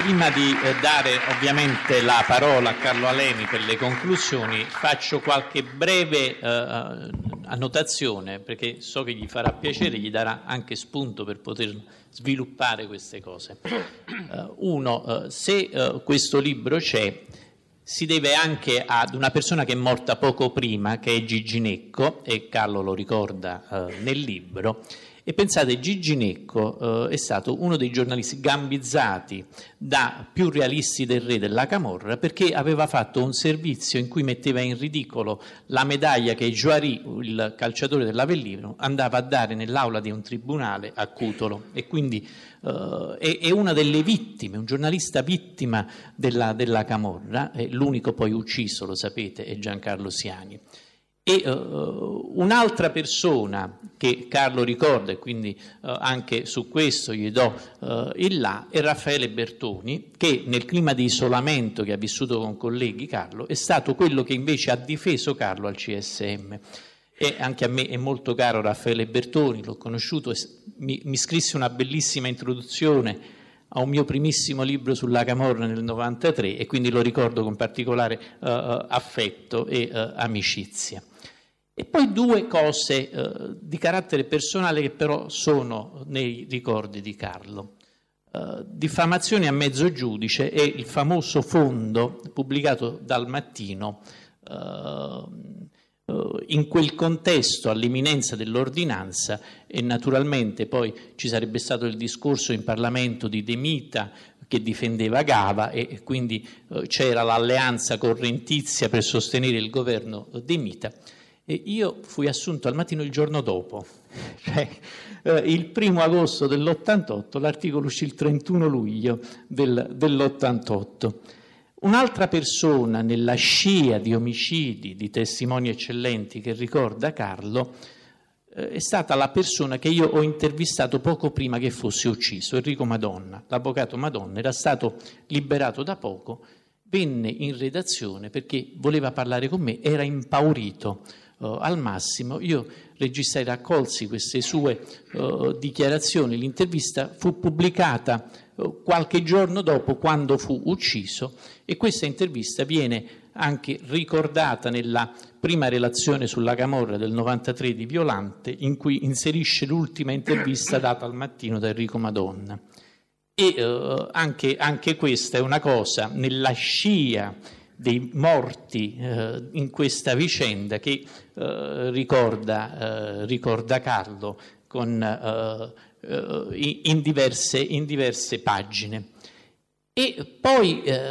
Prima di eh, dare ovviamente la parola a Carlo Alemi per le conclusioni, faccio qualche breve eh, eh, annotazione perché so che gli farà piacere, gli darà anche spunto per poter sviluppare queste cose. Eh, uno, eh, se eh, questo libro c'è, si deve anche ad una persona che è morta poco prima, che è Giginecco, e Carlo lo ricorda nel libro, e pensate, Gigi Necco eh, è stato uno dei giornalisti gambizzati da più realisti del re della Camorra perché aveva fatto un servizio in cui metteva in ridicolo la medaglia che Joari, il calciatore dell'Avellino, andava a dare nell'aula di un tribunale a Cutolo e quindi eh, è, è, una delle vittime, un giornalista vittima della, della Camorra, l'unico poi ucciso, lo sapete, è Giancarlo Siani. E uh, un'altra persona che Carlo ricorda, e quindi uh, anche su questo gli do uh, il là, è Raffaele Bertoni, che nel clima di isolamento che ha vissuto con colleghi Carlo è stato quello che invece ha difeso Carlo al CSM. E anche a me è molto caro Raffaele Bertoni, l'ho conosciuto, mi, mi scrisse una bellissima introduzione a un mio primissimo libro sulla Camorra nel 1993 e quindi lo ricordo con particolare uh, affetto e uh, amicizia. E poi due cose eh, di carattere personale che però sono nei ricordi di Carlo. Eh, diffamazioni a mezzo giudice e il famoso fondo pubblicato dal mattino eh, eh in quel contesto all'imminenza dell'ordinanza e naturalmente poi ci sarebbe stato il discorso in Parlamento di De Mita che difendeva Gava e quindi eh, c'era l'alleanza correntizia per sostenere il governo De Mita e io fui assunto al mattino il giorno dopo, cioè eh, il primo agosto dell'88, l'articolo uscì il 31 luglio del, dell'88. Un'altra persona nella scia di omicidi, di testimoni eccellenti che ricorda Carlo, eh, è stata la persona che io ho intervistato poco prima che fosse ucciso, Enrico Madonna. L'avvocato Madonna era stato liberato da poco, venne in redazione perché voleva parlare con me, era impaurito uh, al massimo. Io registrai, raccolsi queste sue uh, dichiarazioni, l'intervista fu pubblicata uh, qualche giorno dopo quando fu ucciso e questa intervista viene anche ricordata nella prima relazione sulla Camorra del 93 di Violante, in cui inserisce l'ultima intervista data al mattino da Enrico Madonna. E eh, anche, anche, questa è una cosa nella scia dei morti eh, in questa vicenda che eh, ricorda, eh, ricorda, Carlo con, eh, eh, in, diverse, in, diverse, pagine. E poi eh,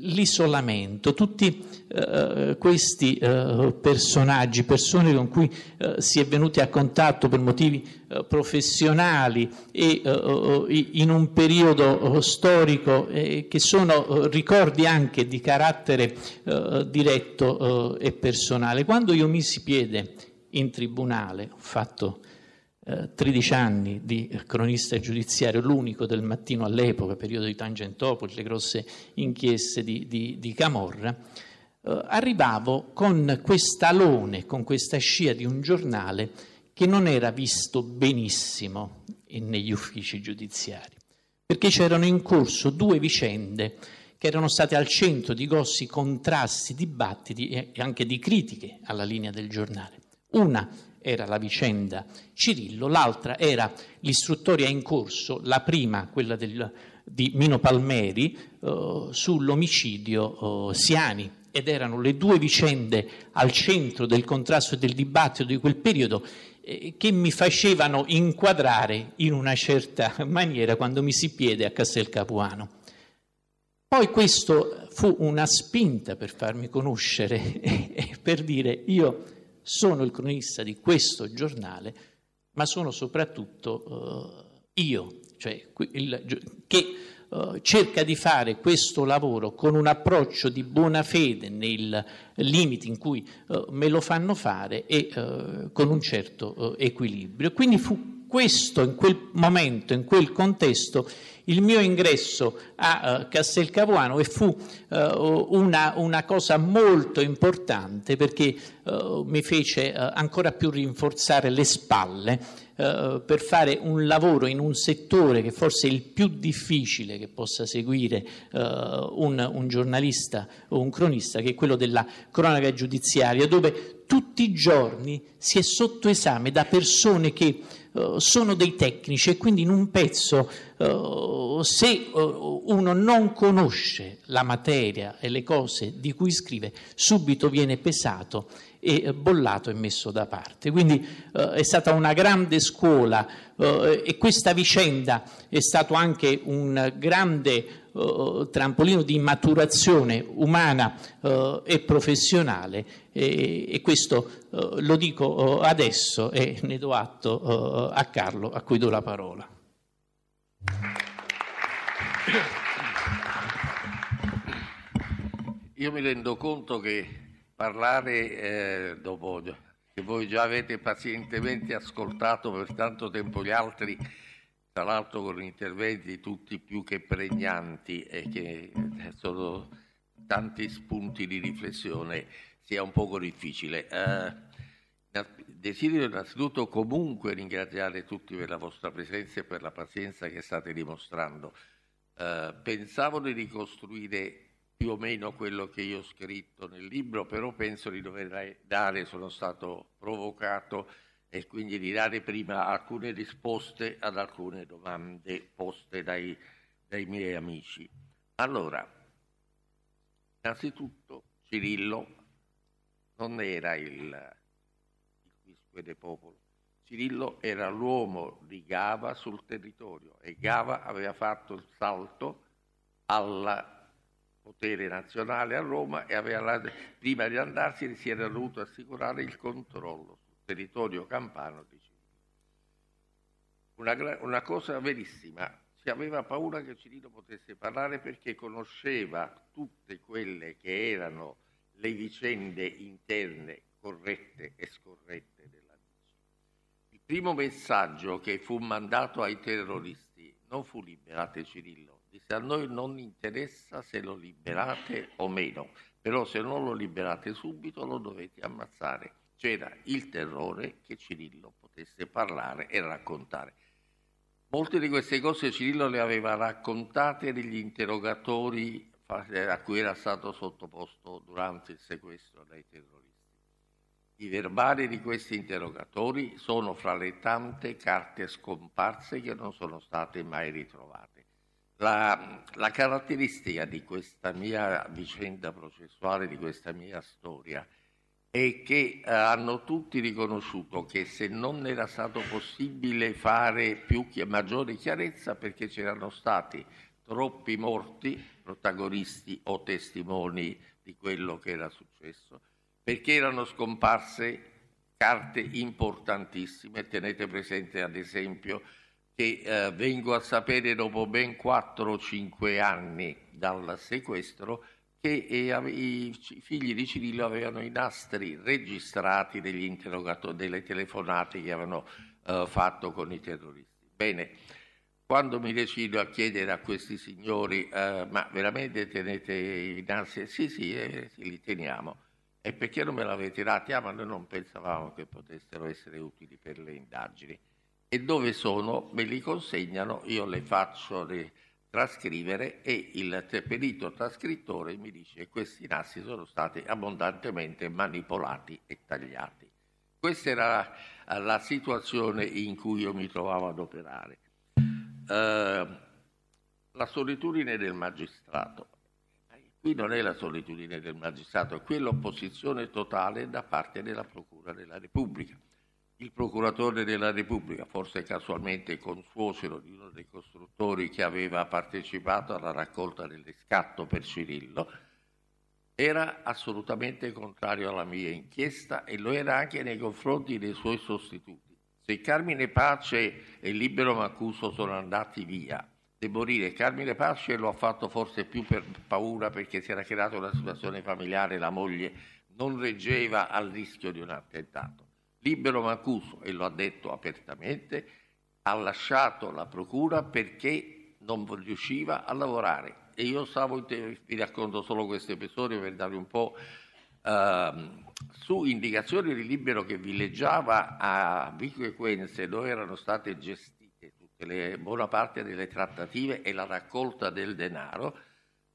l'isolamento, tutti eh, questi eh, personaggi, persone con cui eh, si è venuti a contatto per motivi eh, professionali e in un periodo storico che sono ricordi anche di carattere diretto e personale. Quando io misi piede in tribunale, ho fatto 13 anni di cronista giudiziario, l'unico del mattino all'epoca, periodo di Tangentopoli, le grosse inchieste di, di, di Camorra, eh, arrivavo con quest'alone, con questa scia di un giornale che non era visto benissimo negli uffici giudiziari, perché c'erano in corso due vicende che erano state al centro di grossi contrasti, dibattiti e anche di critiche alla linea del giornale. Una era la vicenda Cirillo, l'altra era l'istruttoria in corso, la prima, quella del, di Mino Palmeri, eh, sull'omicidio eh, Siani, ed erano le due vicende al centro del contrasto e del dibattito di quel periodo eh, che mi facevano inquadrare in una certa maniera quando mi si piede a Castel Capuano. Poi questo fu una spinta per farmi conoscere e per dire io sono il cronista di questo giornale, ma sono soprattutto uh, io, cioè il, che eh, cerca di fare questo lavoro con un approccio di buona fede nei limiti in cui eh, me lo fanno fare e eh, con un certo eh, equilibrio. Quindi fu questo, in quel momento, in quel contesto, il mio ingresso a Castelcavuano e fu una, una, cosa molto importante perché mi fece ancora più rinforzare le spalle eh, per fare un lavoro in un settore che forse è il più difficile che possa seguire eh, un, un giornalista o un cronista, che è quello della cronaca giudiziaria, dove tutti i giorni si è sotto esame da persone che eh, sono dei tecnici e quindi in un pezzo eh, se uno non conosce la materia e le cose di cui scrive subito viene pesato e eh, bollato e messo da parte. Quindi eh, è stata una grande scuola eh, e questa vicenda è stato anche un grande eh, trampolino di maturazione umana eh, e professionale e, e questo eh, lo dico adesso e ne do atto a Carlo a cui do la parola. Io mi rendo conto che parlare eh, dopo che voi già avete pazientemente ascoltato per tanto tempo gli altri, tra l'altro con interventi tutti più che pregnanti e che eh, sono tanti spunti di riflessione, sia un poco difficile. Eh, desidero innanzitutto comunque ringraziare tutti per la vostra presenza e per la pazienza che state dimostrando. Eh, pensavo di ricostruire più o meno quello che io ho scritto nel libro, però penso di dover dare, sono stato provocato e quindi di dare prima alcune risposte ad alcune domande poste dai, dai miei amici. Allora, innanzitutto Cirillo non era il, il quisque de popolo, Cirillo era l'uomo di Gava sul territorio e Gava aveva fatto il salto alla potere nazionale a Roma e aveva, prima di andarsene si era dovuto assicurare il controllo sul territorio campano di Cirino. Una, una cosa verissima, si aveva paura che Cirino potesse parlare perché conosceva tutte quelle che erano le vicende interne corrette e scorrette della DC. Il primo messaggio che fu mandato ai terroristi non fu liberate Cirillo, Disse a noi non interessa se lo liberate o meno, però se non lo liberate subito lo dovete ammazzare. C'era il terrore che Cirillo potesse parlare e raccontare. Molte di queste cose Cirillo le aveva raccontate negli interrogatori a cui era stato sottoposto durante il sequestro dai terroristi. I verbali di questi interrogatori sono fra le tante carte scomparse che non sono state mai ritrovate. La, la, caratteristica di questa mia vicenda processuale, di questa mia storia, è che eh, hanno tutti riconosciuto che se non era stato possibile fare più, maggiore chiarezza perché c'erano stati troppi morti, protagonisti o testimoni di quello che era successo, perché erano scomparse carte importantissime, tenete presente ad esempio che eh, vengo a sapere dopo ben 4-5 anni dal sequestro che eh, i figli di Cirillo avevano i nastri registrati delle telefonate che avevano eh, fatto con i terroristi. Bene, quando mi decido a chiedere a questi signori, eh, ma veramente tenete i nastri? Sì, eh, sì, li teniamo. E perché non me l'avete tirati? Ah, ma noi non pensavamo che potessero essere utili per le indagini e dove sono me li consegnano, io le faccio trascrivere e il perito trascrittore mi dice che questi nastri sono stati abbondantemente manipolati e tagliati. Questa era la, la situazione in cui io mi trovavo ad operare. Eh, la solitudine del magistrato. Qui non è la solitudine del magistrato, qui è l'opposizione totale da parte della Procura della Repubblica il procuratore della Repubblica, forse casualmente con suocero di uno dei costruttori che aveva partecipato alla raccolta del riscatto per Cirillo, era assolutamente contrario alla mia inchiesta e lo era anche nei confronti dei suoi sostituti. Se Carmine Pace e Libero Mancuso sono andati via, devo dire Carmine Pace lo ha fatto forse più per paura perché si era creata una situazione familiare, la moglie non reggeva al rischio di un attentato. Libero Mancuso, e lo ha detto apertamente, ha lasciato la procura perché non riusciva a lavorare. E io stavo, vi racconto solo questo episodio per darvi un po' Uh, su indicazioni di Libero che villeggiava a Vico e Quenze, dove erano state gestite tutte le, buona parte delle trattative e la raccolta del denaro,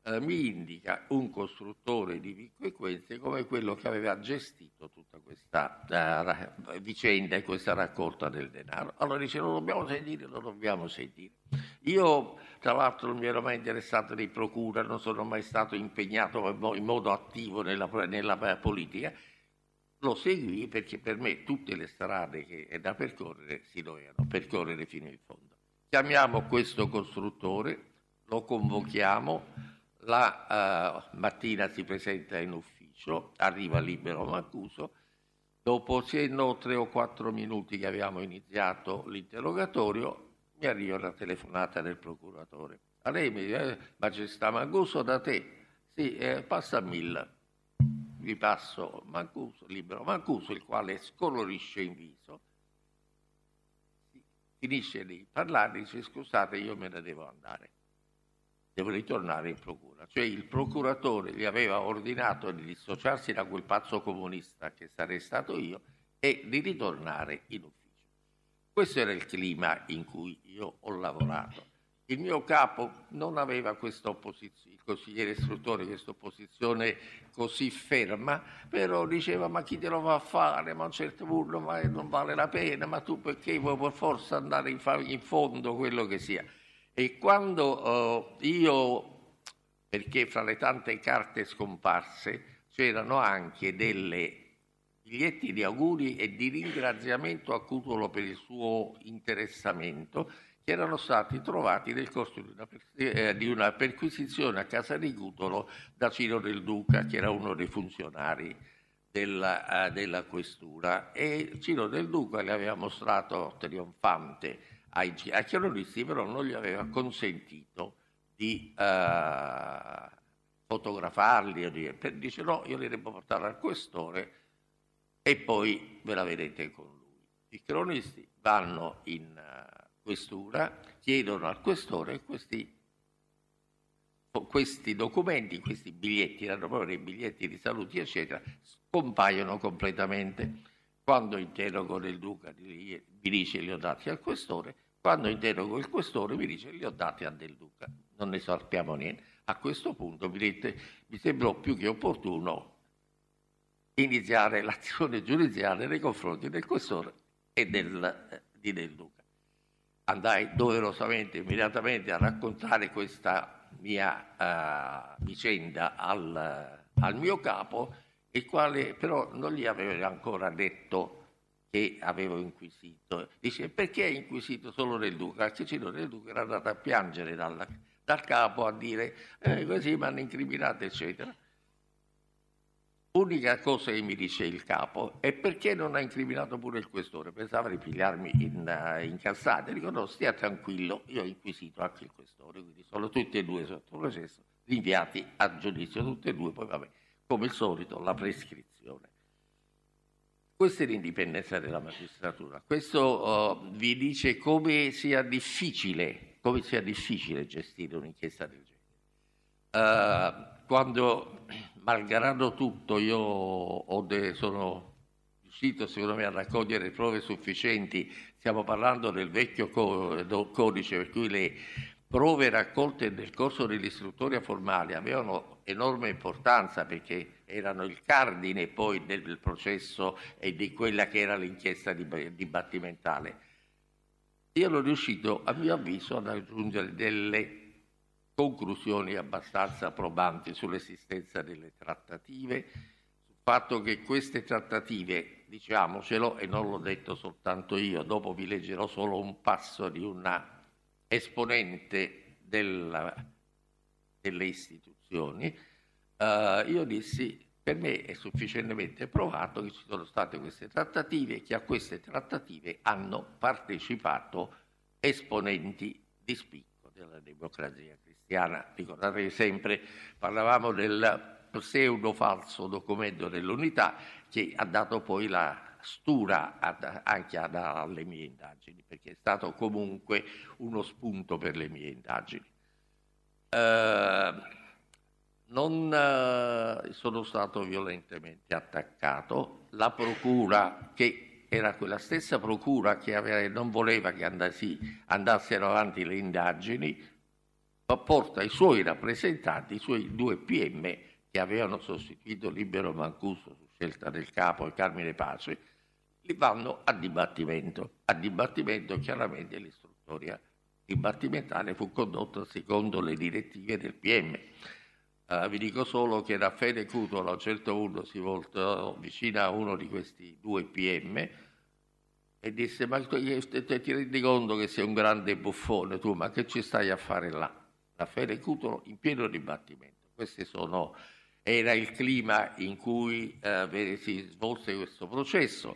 eh, mi indica un costruttore di microfrequenze come quello che aveva gestito tutta questa eh, vicenda e questa raccolta del denaro. Allora dice lo dobbiamo sentire, lo dobbiamo sentire. Io tra l'altro non mi ero mai interessato di procura, non sono mai stato impegnato in modo attivo nella, nella eh, politica, lo seguì perché per me tutte le strade che eh, da percorrere si dovevano percorrere fino in fondo. Chiamiamo questo costruttore, lo convochiamo, la uh, mattina si presenta in ufficio, arriva libero Mancuso, dopo se no tre o quattro minuti che abbiamo iniziato l'interrogatorio mi arriva la telefonata del procuratore. A lei mi dice, eh, ma c'è sta Mancuso da te? Sì, eh, passa a Milla. Gli passo Mancuso, libero Mancuso, il quale scolorisce in viso, finisce di parlare, dice scusate, io me ne devo andare deve ritornare in procura. Cioè il procuratore gli aveva ordinato di dissociarsi da quel pazzo comunista che sarei stato io e di ritornare in ufficio. Questo era il clima in cui io ho lavorato. Il mio capo non aveva questa opposizione, il consigliere istruttore, questa opposizione così ferma, però diceva ma chi te lo va a fare, ma a un certo punto non vale la pena, ma tu perché vuoi per forza andare in, in fondo, quello che sia. E quando eh, io, perché fra le tante carte scomparse c'erano anche delle biglietti di auguri e di ringraziamento a Cutolo per il suo interessamento, che erano stati trovati nel corso di una, eh, di una perquisizione a casa di Cutolo da Ciro del Duca, che era uno dei funzionari della, eh, della questura. E Ciro del Duca le aveva mostrato trionfante ai, a Chiaroluzzi però non gli aveva consentito di eh, fotografarli. Di, dice no, io li devo portare al questore e poi ve la vedete con lui. I cronisti vanno in eh, questura, chiedono al questore questi, questi documenti, questi biglietti, erano proprio dei biglietti di saluti, eccetera, scompaiono completamente. Quando interrogo il duca di mi dice li ho dati al questore, quando interrogo il questore mi dice li ho dati a Del Duca, non ne sappiamo niente. A questo punto mi, dite, mi sembrò più che opportuno iniziare l'azione giudiziaria nei confronti del questore e del, eh, di Del Duca. Andai doverosamente, immediatamente a raccontare questa mia uh, vicenda al, al, mio capo, il quale però non gli aveva ancora detto che avevo inquisito. Dice perché hai inquisito solo nel Duca? Cecilio nel Duca era andato a piangere dalla, dal capo a dire eh, così mi hanno incriminato eccetera. L'unica cosa che mi dice il capo è perché non ha incriminato pure il questore, pensava di pigliarmi in, uh, in cazzate, dico no stia tranquillo, io ho inquisito anche il questore, quindi sono tutti e due sotto processo, rinviati a giudizio, tutti e due, poi vabbè, come al solito la prescrizione. Questa è l'indipendenza della magistratura. Questo uh, vi dice come sia, come sia, difficile, gestire un'inchiesta del genere. Uh, quando, malgrado tutto, io de- sono riuscito secondo me a raccogliere prove sufficienti, stiamo parlando del vecchio co- codice per cui le prove raccolte nel corso dell'istruttoria formale avevano enorme importanza perché erano il cardine poi del processo e di quella che era l'inchiesta dibattimentale. Io ero riuscito, a mio avviso, ad aggiungere delle conclusioni abbastanza probanti sull'esistenza delle trattative, sul fatto che queste trattative, diciamocelo, e non l'ho detto soltanto io, dopo vi leggerò solo un passo di una esponente della, delle istituzioni, eh, io dissi per me è sufficientemente provato che ci sono state queste trattative e che a queste trattative hanno partecipato esponenti di spicco della democrazia cristiana. Ricordate sempre, parlavamo del pseudo falso documento dell'unità che ha dato poi la stura ad, anche ad, alle mie indagini, perché è stato comunque uno spunto per le mie indagini. Uh, non eh, sono stato violentemente attaccato. La procura, che era quella stessa procura che aveva, non voleva che andassi, andassero avanti le indagini, porta i suoi rappresentanti, i suoi due PM che avevano sostituito Libero Mancuso su scelta del capo e Carmine Pace, li vanno a dibattimento. A dibattimento chiaramente l'istruttoria dibattimentale fu condotta secondo le direttive del PM. Uh, vi dico solo che Raffaele Cutolo a un certo punto si voltò vicino a uno di questi due PM e disse ma eh, ti rendi conto che sei un grande buffone tu ma che ci stai a fare là? Raffaele Cutolo in pieno dibattimento. Sono, era il clima in cui eh, si svolse questo processo.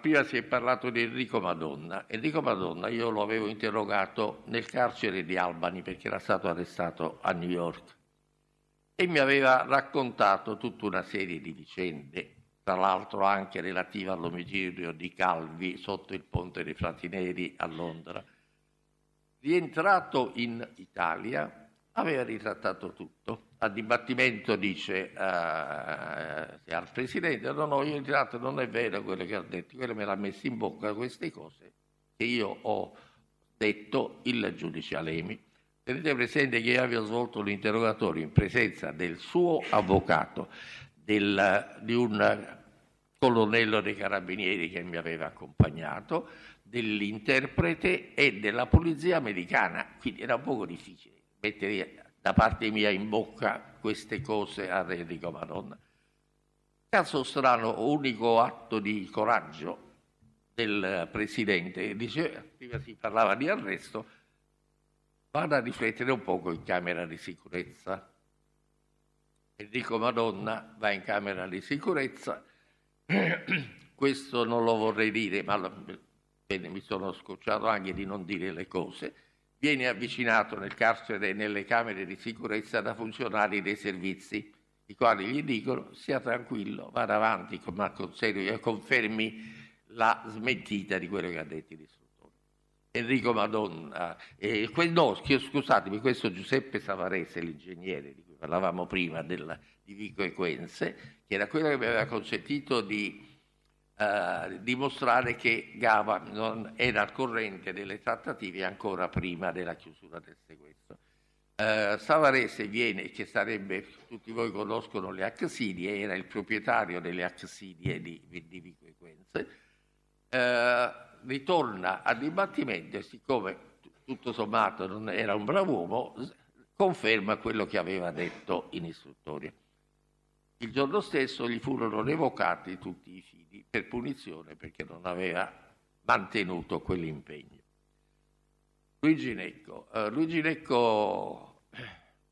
Prima si è parlato di Enrico Madonna. Enrico Madonna io lo avevo interrogato nel carcere di Albany perché era stato arrestato a New York e mi aveva raccontato tutta una serie di vicende, tra l'altro anche relativa all'omicidio di Calvi sotto il ponte dei Frati Neri a Londra. Rientrato in Italia, aveva ritrattato tutto. A dibattimento dice uh, al presidente, no, no, io ritratto, non è vero quello che ha detto, quello me l'ha messo in bocca queste cose che io ho detto il giudice Alemi. Tenete presente che io avevo svolto l'interrogatorio in presenza del suo avvocato, del, di un colonnello dei carabinieri che mi aveva accompagnato, dell'interprete e della polizia americana. Quindi era un poco difficile mettere da parte mia in bocca queste cose a Enrico Madonna. Caso strano, unico atto di coraggio del presidente, dice, prima si parlava di arresto, vado a riflettere un poco in camera di sicurezza. E dico, Madonna, va in camera di sicurezza. Questo non lo vorrei dire, ma bene, mi sono scocciato anche di non dire le cose. Viene avvicinato nel carcere e nelle camere di sicurezza da funzionari dei servizi, i quali gli dicono, sia tranquillo, vada avanti, ma con serio, confermi la smentita di quello che ha detto i Enrico Madonna, eh, que, no, scusatemi, questo Giuseppe Savarese, l'ingegnere di cui parlavamo prima, della, di Vico Equense, che era quello che mi aveva consentito di eh, dimostrare che Gava non era al corrente delle trattative ancora prima della chiusura del sequestro. Eh, Savarese viene, che sarebbe, tutti voi conoscono le Axidie, era il proprietario delle Axidie di, di Vico Equense. Eh, ritorna a dibattimento e siccome tutto sommato non era un bravo uomo, conferma quello che aveva detto in istruttoria. Il giorno stesso gli furono revocati tutti i fidi per punizione perché non aveva mantenuto quell'impegno. Luigi Necco, uh, Luigi Necco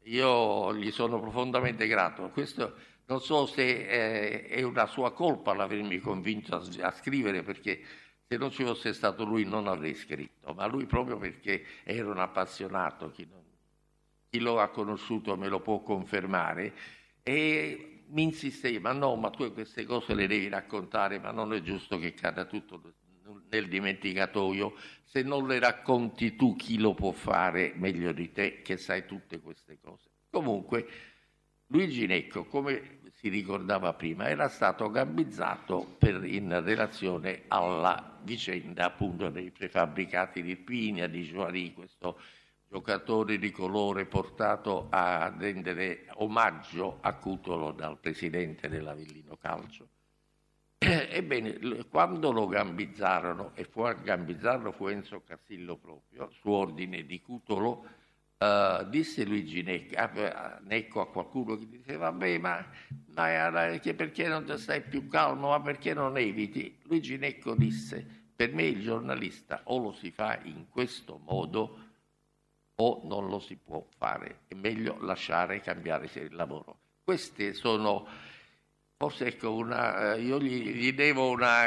io gli sono profondamente grato. Questo non so se eh, è una sua colpa l'avermi convinto a, a scrivere perché se non ci fosse stato lui non avrei scritto, ma lui proprio perché era un appassionato, chi, non, chi lo ha conosciuto me lo può confermare, e mi insisteva, ma no, ma tu queste cose le devi raccontare, ma non è giusto che cada tutto nel dimenticatoio, se non le racconti tu chi lo può fare meglio di te che sai tutte queste cose. Comunque, Luigi Necco, come si ricordava prima, era stato gabbizzato per, in relazione alla vicenda appunto dei prefabbricati di Pinia, di Joari, questo giocatore di colore portato a rendere omaggio a Cutolo dal presidente dell'Avellino Calcio. Eh, ebbene, quando lo gambizzarono, e fu a gambizzarlo fu Enzo Casillo proprio, su ordine di Cutolo, eh, disse Luigi ah, ah, Necco a qualcuno che diceva vabbè ma, ma perché non stai più calmo ma perché non eviti Luigi Necco disse per me il giornalista o lo si fa in questo modo o non lo si può fare è meglio lasciare cambiare il lavoro queste sono forse ecco una eh, io gli, gli devo una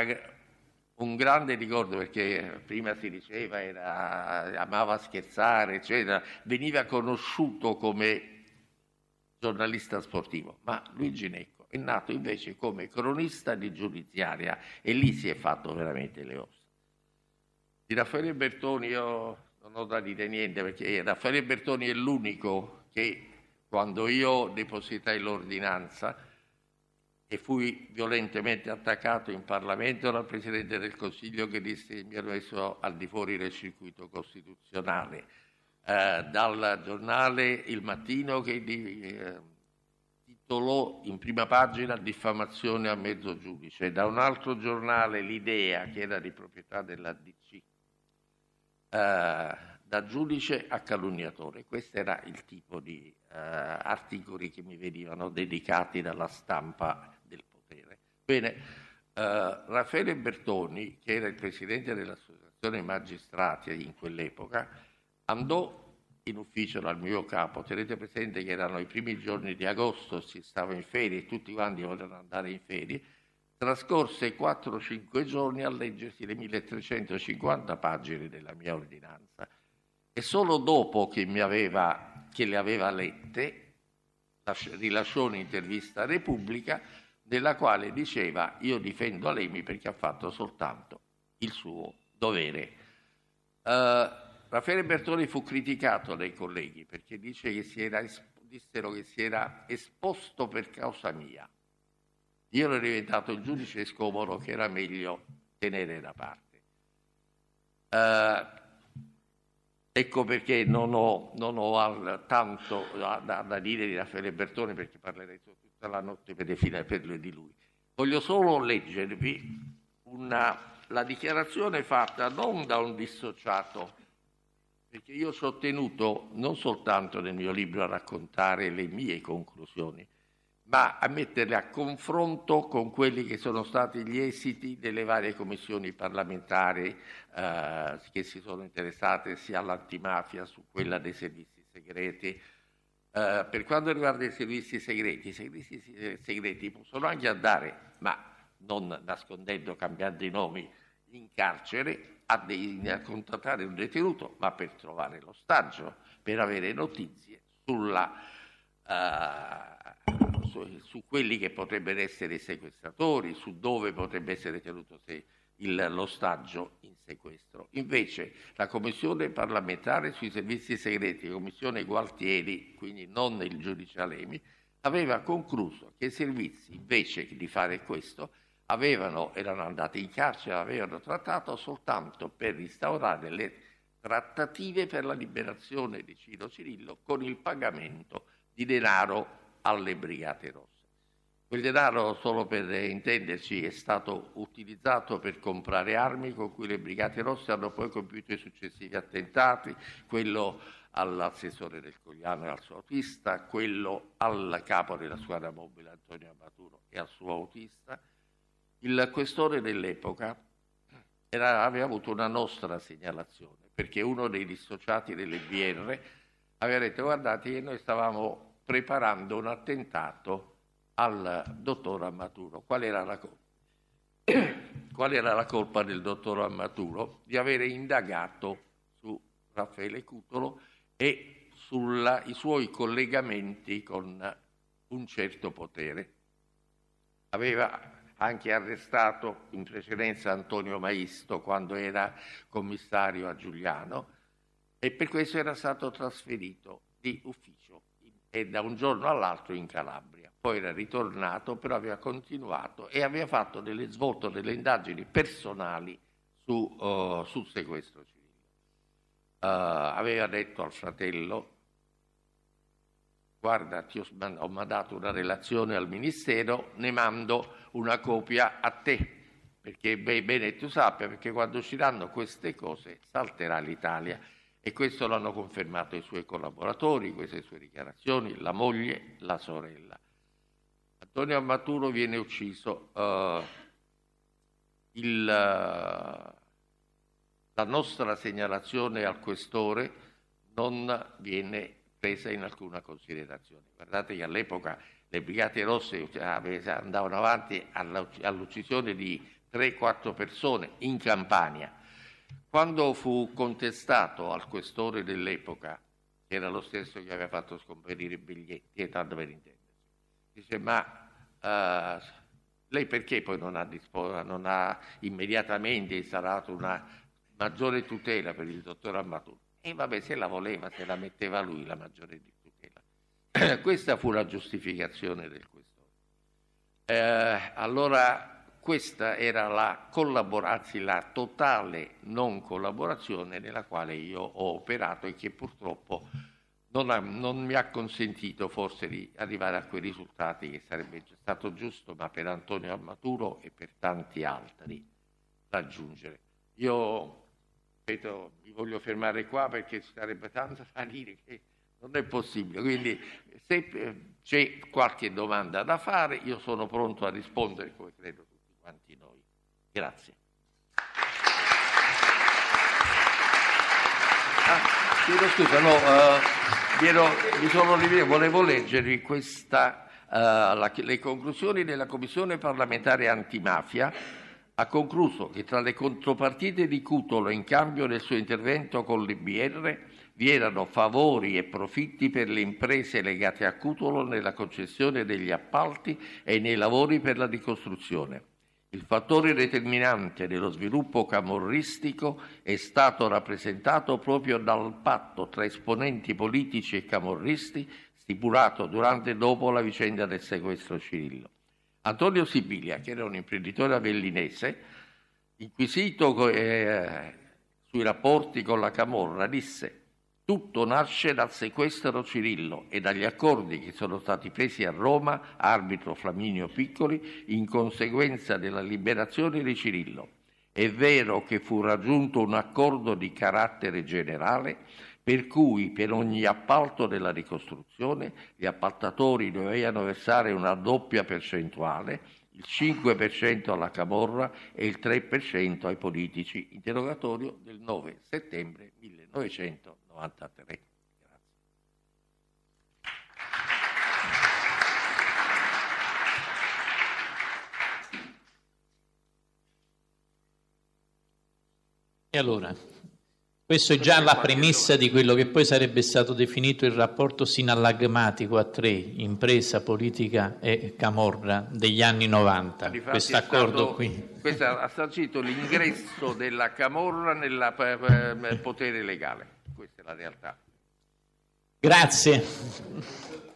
un grande ricordo perché prima si diceva era, amava scherzare, eccetera, veniva conosciuto come giornalista sportivo, ma Luigi Necco è nato invece come cronista di giudiziaria e lì si è fatto veramente le ossa. Di Raffaele Bertoni io non ho da dire niente perché Raffaele Bertoni è l'unico che quando io depositai l'ordinanza e fui violentemente attaccato in Parlamento dal Presidente del Consiglio che disse che mi ero messo al di fuori del circuito costituzionale, eh, dal giornale Il Mattino che eh, titolò in prima pagina diffamazione a mezzo giudice, da un altro giornale L'Idea che era di proprietà della DC, eh, da giudice a calunniatore. Questo era il tipo di eh, articoli che mi venivano dedicati dalla stampa Bene, Uh, Raffaele Bertoni, che era il presidente dell'associazione magistrati in quell'epoca, andò in ufficio dal mio capo. Tenete presente che erano i primi giorni di agosto, si stava in ferie, tutti quanti volevano andare in ferie. Trascorse 4-5 giorni a leggersi le 1350 pagine della mia ordinanza e solo dopo che, aveva, che le aveva lette rilasciò un'intervista a Repubblica della quale diceva io difendo Alemi perché ha fatto soltanto il suo dovere. Uh, Raffaele Bertoni fu criticato dai colleghi perché dice che si era esposto dissero che si era esposto per causa mia. Io ero diventato il giudice scomodo che era meglio tenere da parte. Uh, ecco perché non ho, non ho al, tanto da, da, da, dire di Raffaele Bertone perché parlerei tutto tutta la notte per definire di lui. Voglio solo leggervi una, la dichiarazione fatta non da un dissociato, perché io ho tenuto non soltanto nel mio libro a raccontare le mie conclusioni, ma a metterle a confronto con quelli che sono stati gli esiti delle varie commissioni parlamentari eh, che si sono interessate sia all'antimafia, su quella dei servizi segreti, eh, per quanto riguarda i servizi segreti, i servizi segreti possono anche andare, ma non nascondendo, cambiando i nomi, in carcere a, dei, a contattare un detenuto, ma per trovare l'ostaggio, per avere notizie sulla, uh, su, su, quelli che potrebbero essere i sequestratori, su dove potrebbe essere tenuto se, il, l'ostaggio in sequestro. Invece la Commissione parlamentare sui servizi segreti, Commissione Gualtieri, quindi non il giudice Alemi, aveva concluso che i servizi, invece di fare questo, avevano, erano andati in carcere, avevano trattato soltanto per instaurare le trattative per la liberazione di Ciro Cirillo con il pagamento di denaro alle Brigate Rosse. Quel denaro, solo per intenderci, è stato utilizzato per comprare armi con cui le Brigate Rosse hanno poi compiuto i successivi attentati, quello all'assessore del Cogliano e al suo autista, quello al capo della squadra mobile Antonio Amaturo e al suo autista. Il questore dell'epoca aveva avuto una nostra segnalazione, perché uno dei dissociati delle BR aveva detto guardate noi stavamo preparando un attentato al dottor Ammaturo. Qual era la colpa? Qual era la colpa del dottor Ammaturo? Di avere indagato su Raffaele Cutolo e sui suoi collegamenti con un certo potere. Aveva anche arrestato in precedenza Antonio Maisto quando era commissario a Giuliano e per questo era stato trasferito di ufficio e da un giorno all'altro in Calabria poi era ritornato, però aveva continuato e aveva fatto delle svolto delle indagini personali su, uh, sul sequestro civile. Uh, aveva detto al fratello, guarda, ti ho, ho mandato una relazione al Ministero, ne mando una copia a te, perché beh, bene tu sappia, perché quando usciranno queste cose salterà l'Italia. E questo l'hanno confermato i suoi collaboratori, queste sue dichiarazioni, la moglie, la sorella. Antonio Armaturo viene ucciso. Uh, il, eh, la nostra segnalazione al questore non viene presa in alcuna considerazione. Guardate che all'epoca le Brigate Rosse eh, andavano avanti all'uccisione di 3-4 persone in Campania. Quando fu contestato al questore dell'epoca, che era lo stesso che aveva fatto scomparire i biglietti, e tanto per intenderci dice ma eh, lei perché poi non ha, non ha immediatamente instaurato una maggiore tutela per il dottor Armatore? E vabbè, se la voleva, se la metteva lui la maggiore tutela. questa fu la giustificazione del questore. Eh, allora, questa era la collaborazione, la totale non collaborazione nella quale io ho operato e che purtroppo non, ha, non mi ha consentito forse di arrivare a quei risultati che sarebbe stato giusto, ma per Antonio Armaturo e per tanti altri raggiungere. Io ripeto, mi voglio fermare qua perché ci sarebbe tanto da dire che non è possibile. Quindi se c'è qualche domanda da fare, io sono pronto a rispondere come credo tutti quanti noi. Grazie. Chiedo scusa, no, uh, eh, ero, mi sono rivisto, volevo leggervi questa, uh, la, le conclusioni della Commissione parlamentare antimafia ha concluso che tra le contropartite di Cutolo in cambio del suo intervento con l'IBR vi erano favori e profitti per le imprese legate a Cutolo nella concessione degli appalti e nei lavori per la ricostruzione. Il fattore determinante dello sviluppo camorristico è stato rappresentato proprio dal patto tra esponenti politici e camorristi stipulato durante e dopo la vicenda del sequestro Cirillo. Antonio Sibilia, che era un imprenditore avellinese, inquisito eh, sui rapporti con la Camorra, disse tutto nasce dal sequestro Cirillo e dagli accordi che sono stati presi a Roma, arbitro Flaminio Piccoli, in conseguenza della liberazione di Cirillo. È vero che fu raggiunto un accordo di carattere generale per cui per ogni appalto della ricostruzione gli appaltatori dovevano versare una doppia percentuale, il 5% alla Camorra e il 3% ai politici, interrogatorio del 9 settembre 1990. 1993. Grazie. E allora, questo è già la premessa di quello che poi sarebbe stato definito il rapporto sinallagmatico a tre, impresa, politica e camorra degli anni 90, questo accordo qui. Questo ha sancito l'ingresso della camorra nel eh, eh, potere legale. Questa è la realtà. Grazie.